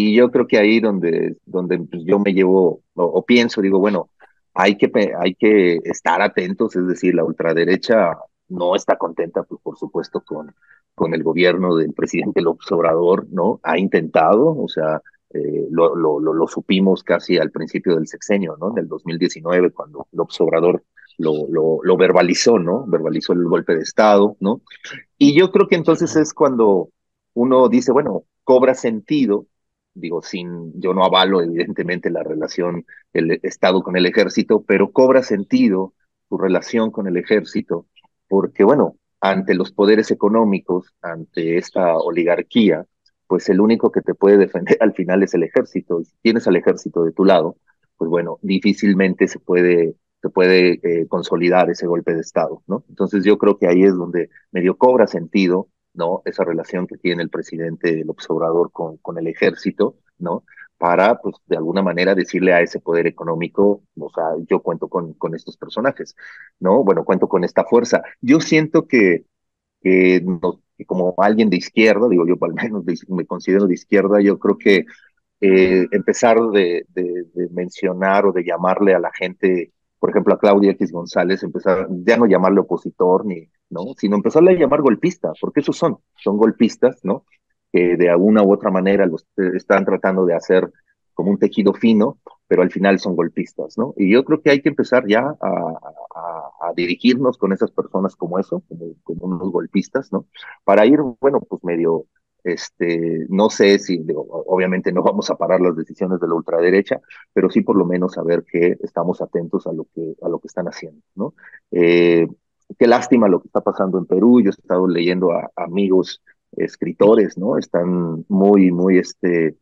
Y yo creo que ahí donde, donde pues, yo me llevo o, pienso, digo, bueno, hay que, hay que estar atentos, es decir, la ultraderecha no está contenta, pues, por supuesto, con, con el gobierno del presidente López Obrador, ¿no? Ha intentado, o sea, eh, lo, lo, lo, supimos casi al principio del sexenio, ¿no? En el 2019, cuando López Obrador lo, lo verbalizó, ¿no? Verbalizó el golpe de Estado, ¿no? Y yo creo que entonces es cuando uno dice, bueno, cobra sentido digo, sin, yo no avalo evidentemente la relación del Estado con el ejército, pero cobra sentido su relación con el ejército, porque bueno, ante los poderes económicos, ante esta oligarquía, pues el único que te puede defender *laughs* al final es el ejército, y si tienes al ejército de tu lado, pues bueno, difícilmente se puede, se puede eh, consolidar ese golpe de Estado, ¿no? Entonces yo creo que ahí es donde medio cobra sentido esa relación que tiene el presidente el Observador con, con el ejército, ¿no? Para, pues, de alguna manera decirle a ese poder económico, o sea, yo cuento con, con estos personajes, ¿no? Bueno, cuento con esta fuerza. Yo siento que, como alguien de izquierda, digo yo, al menos me considero de izquierda, yo creo que eh, empezar de, de mencionar o de llamarle a la gente, por ejemplo, a Claudia X González, empezar ya no llamarle opositor ni, ¿no? Sino empezarle a llamar golpistas porque esos son, son golpistas, ¿no? Que de alguna u otra manera los eh, están tratando de hacer como un tejido fino, pero al final son golpistas, ¿no? Y yo creo que hay que empezar ya a, dirigirnos con esas personas como eso, como, unos golpistas, ¿no? Para ir, bueno, pues medio, este, no sé si, obviamente no vamos a parar las decisiones de la ultraderecha, pero sí por lo menos saber que estamos atentos a lo que, a lo que están haciendo, ¿no? Eh, qué lástima lo que está pasando en Perú. Yo he estado leyendo a, amigos escritores, ¿no? Están muy, muy este,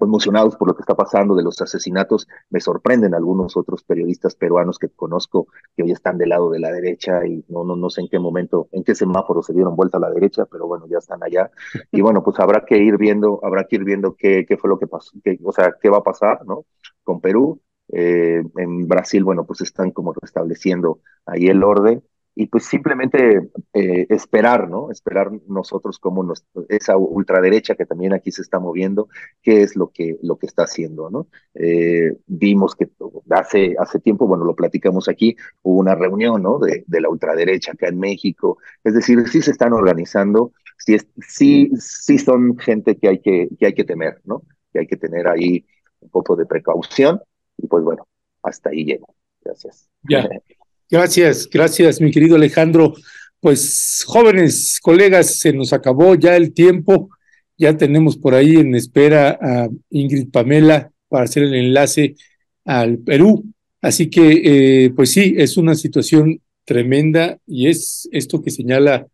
emocionados por lo que está pasando de los asesinatos. Me sorprenden algunos otros periodistas peruanos que conozco que hoy están del lado de la derecha y no, no, sé en qué momento, en qué semáforo se dieron vuelta a la derecha, pero bueno, ya están allá. *laughs* Y bueno, pues habrá que ir viendo, habrá que ir viendo qué, qué fue lo que pasó, qué, o sea, qué va a pasar, ¿no? Con Perú eh, en Brasil, bueno, pues están como restableciendo ahí el orden y pues simplemente eh, esperar, ¿no? Esperar nosotros como esa ultraderecha que también aquí se está moviendo, qué es lo que, lo que está haciendo, ¿no? Eh, vimos que hace, hace tiempo, bueno, lo platicamos aquí, hubo una reunión, ¿no? De, de la ultraderecha acá en México, es decir, sí se están organizando, sí, es, sí, sí son gente que hay que, que hay que temer, ¿no? Que hay que tener ahí un poco de precaución y pues bueno, hasta ahí llego. Gracias. Ya. *laughs* Gracias, gracias, mi querido Alejandro. Pues jóvenes, colegas, se nos acabó ya el tiempo. Ya tenemos por ahí en espera a Ingrid Pamela para hacer el enlace al Perú. Así que, eh, pues sí, es una situación tremenda y es esto que señala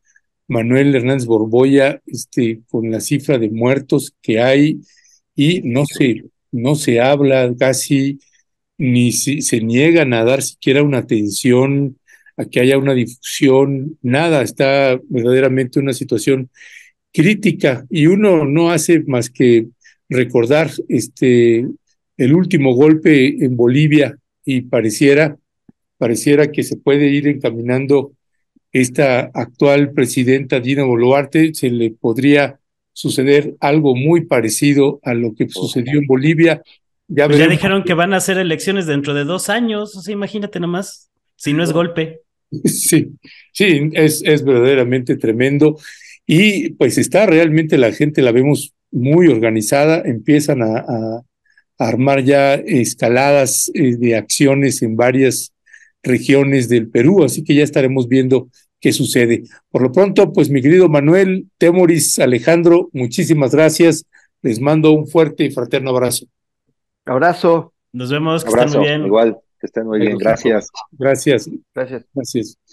Manuel Hernández Borboya, este, con la cifra de muertos que hay y no se, no se habla casi ni si, se niegan a dar siquiera una atención, a que haya una difusión, nada, está verdaderamente una situación crítica y uno no hace más que recordar este el último golpe en Bolivia y pareciera pareciera que se puede ir encaminando esta actual presidenta Dina Boluarte se le podría suceder algo muy parecido a lo que sucedió en Bolivia ya, pues dijeron que van a hacer elecciones dentro de dos años, o sea, imagínate nomás, si no es golpe. *laughs* Sí, sí, es, es verdaderamente tremendo. Y pues está realmente la gente, la vemos muy organizada, empiezan a, armar ya escaladas eh, de acciones en varias regiones del Perú, así que ya estaremos viendo qué sucede. Por lo pronto, pues mi querido Manuel, Temoris, Alejandro, muchísimas gracias. Les mando un fuerte y fraterno abrazo. Abrazo. Nos vemos. Que Estén muy bien. Igual, que estén muy bien. Gracias. Gracias. Gracias. Gracias.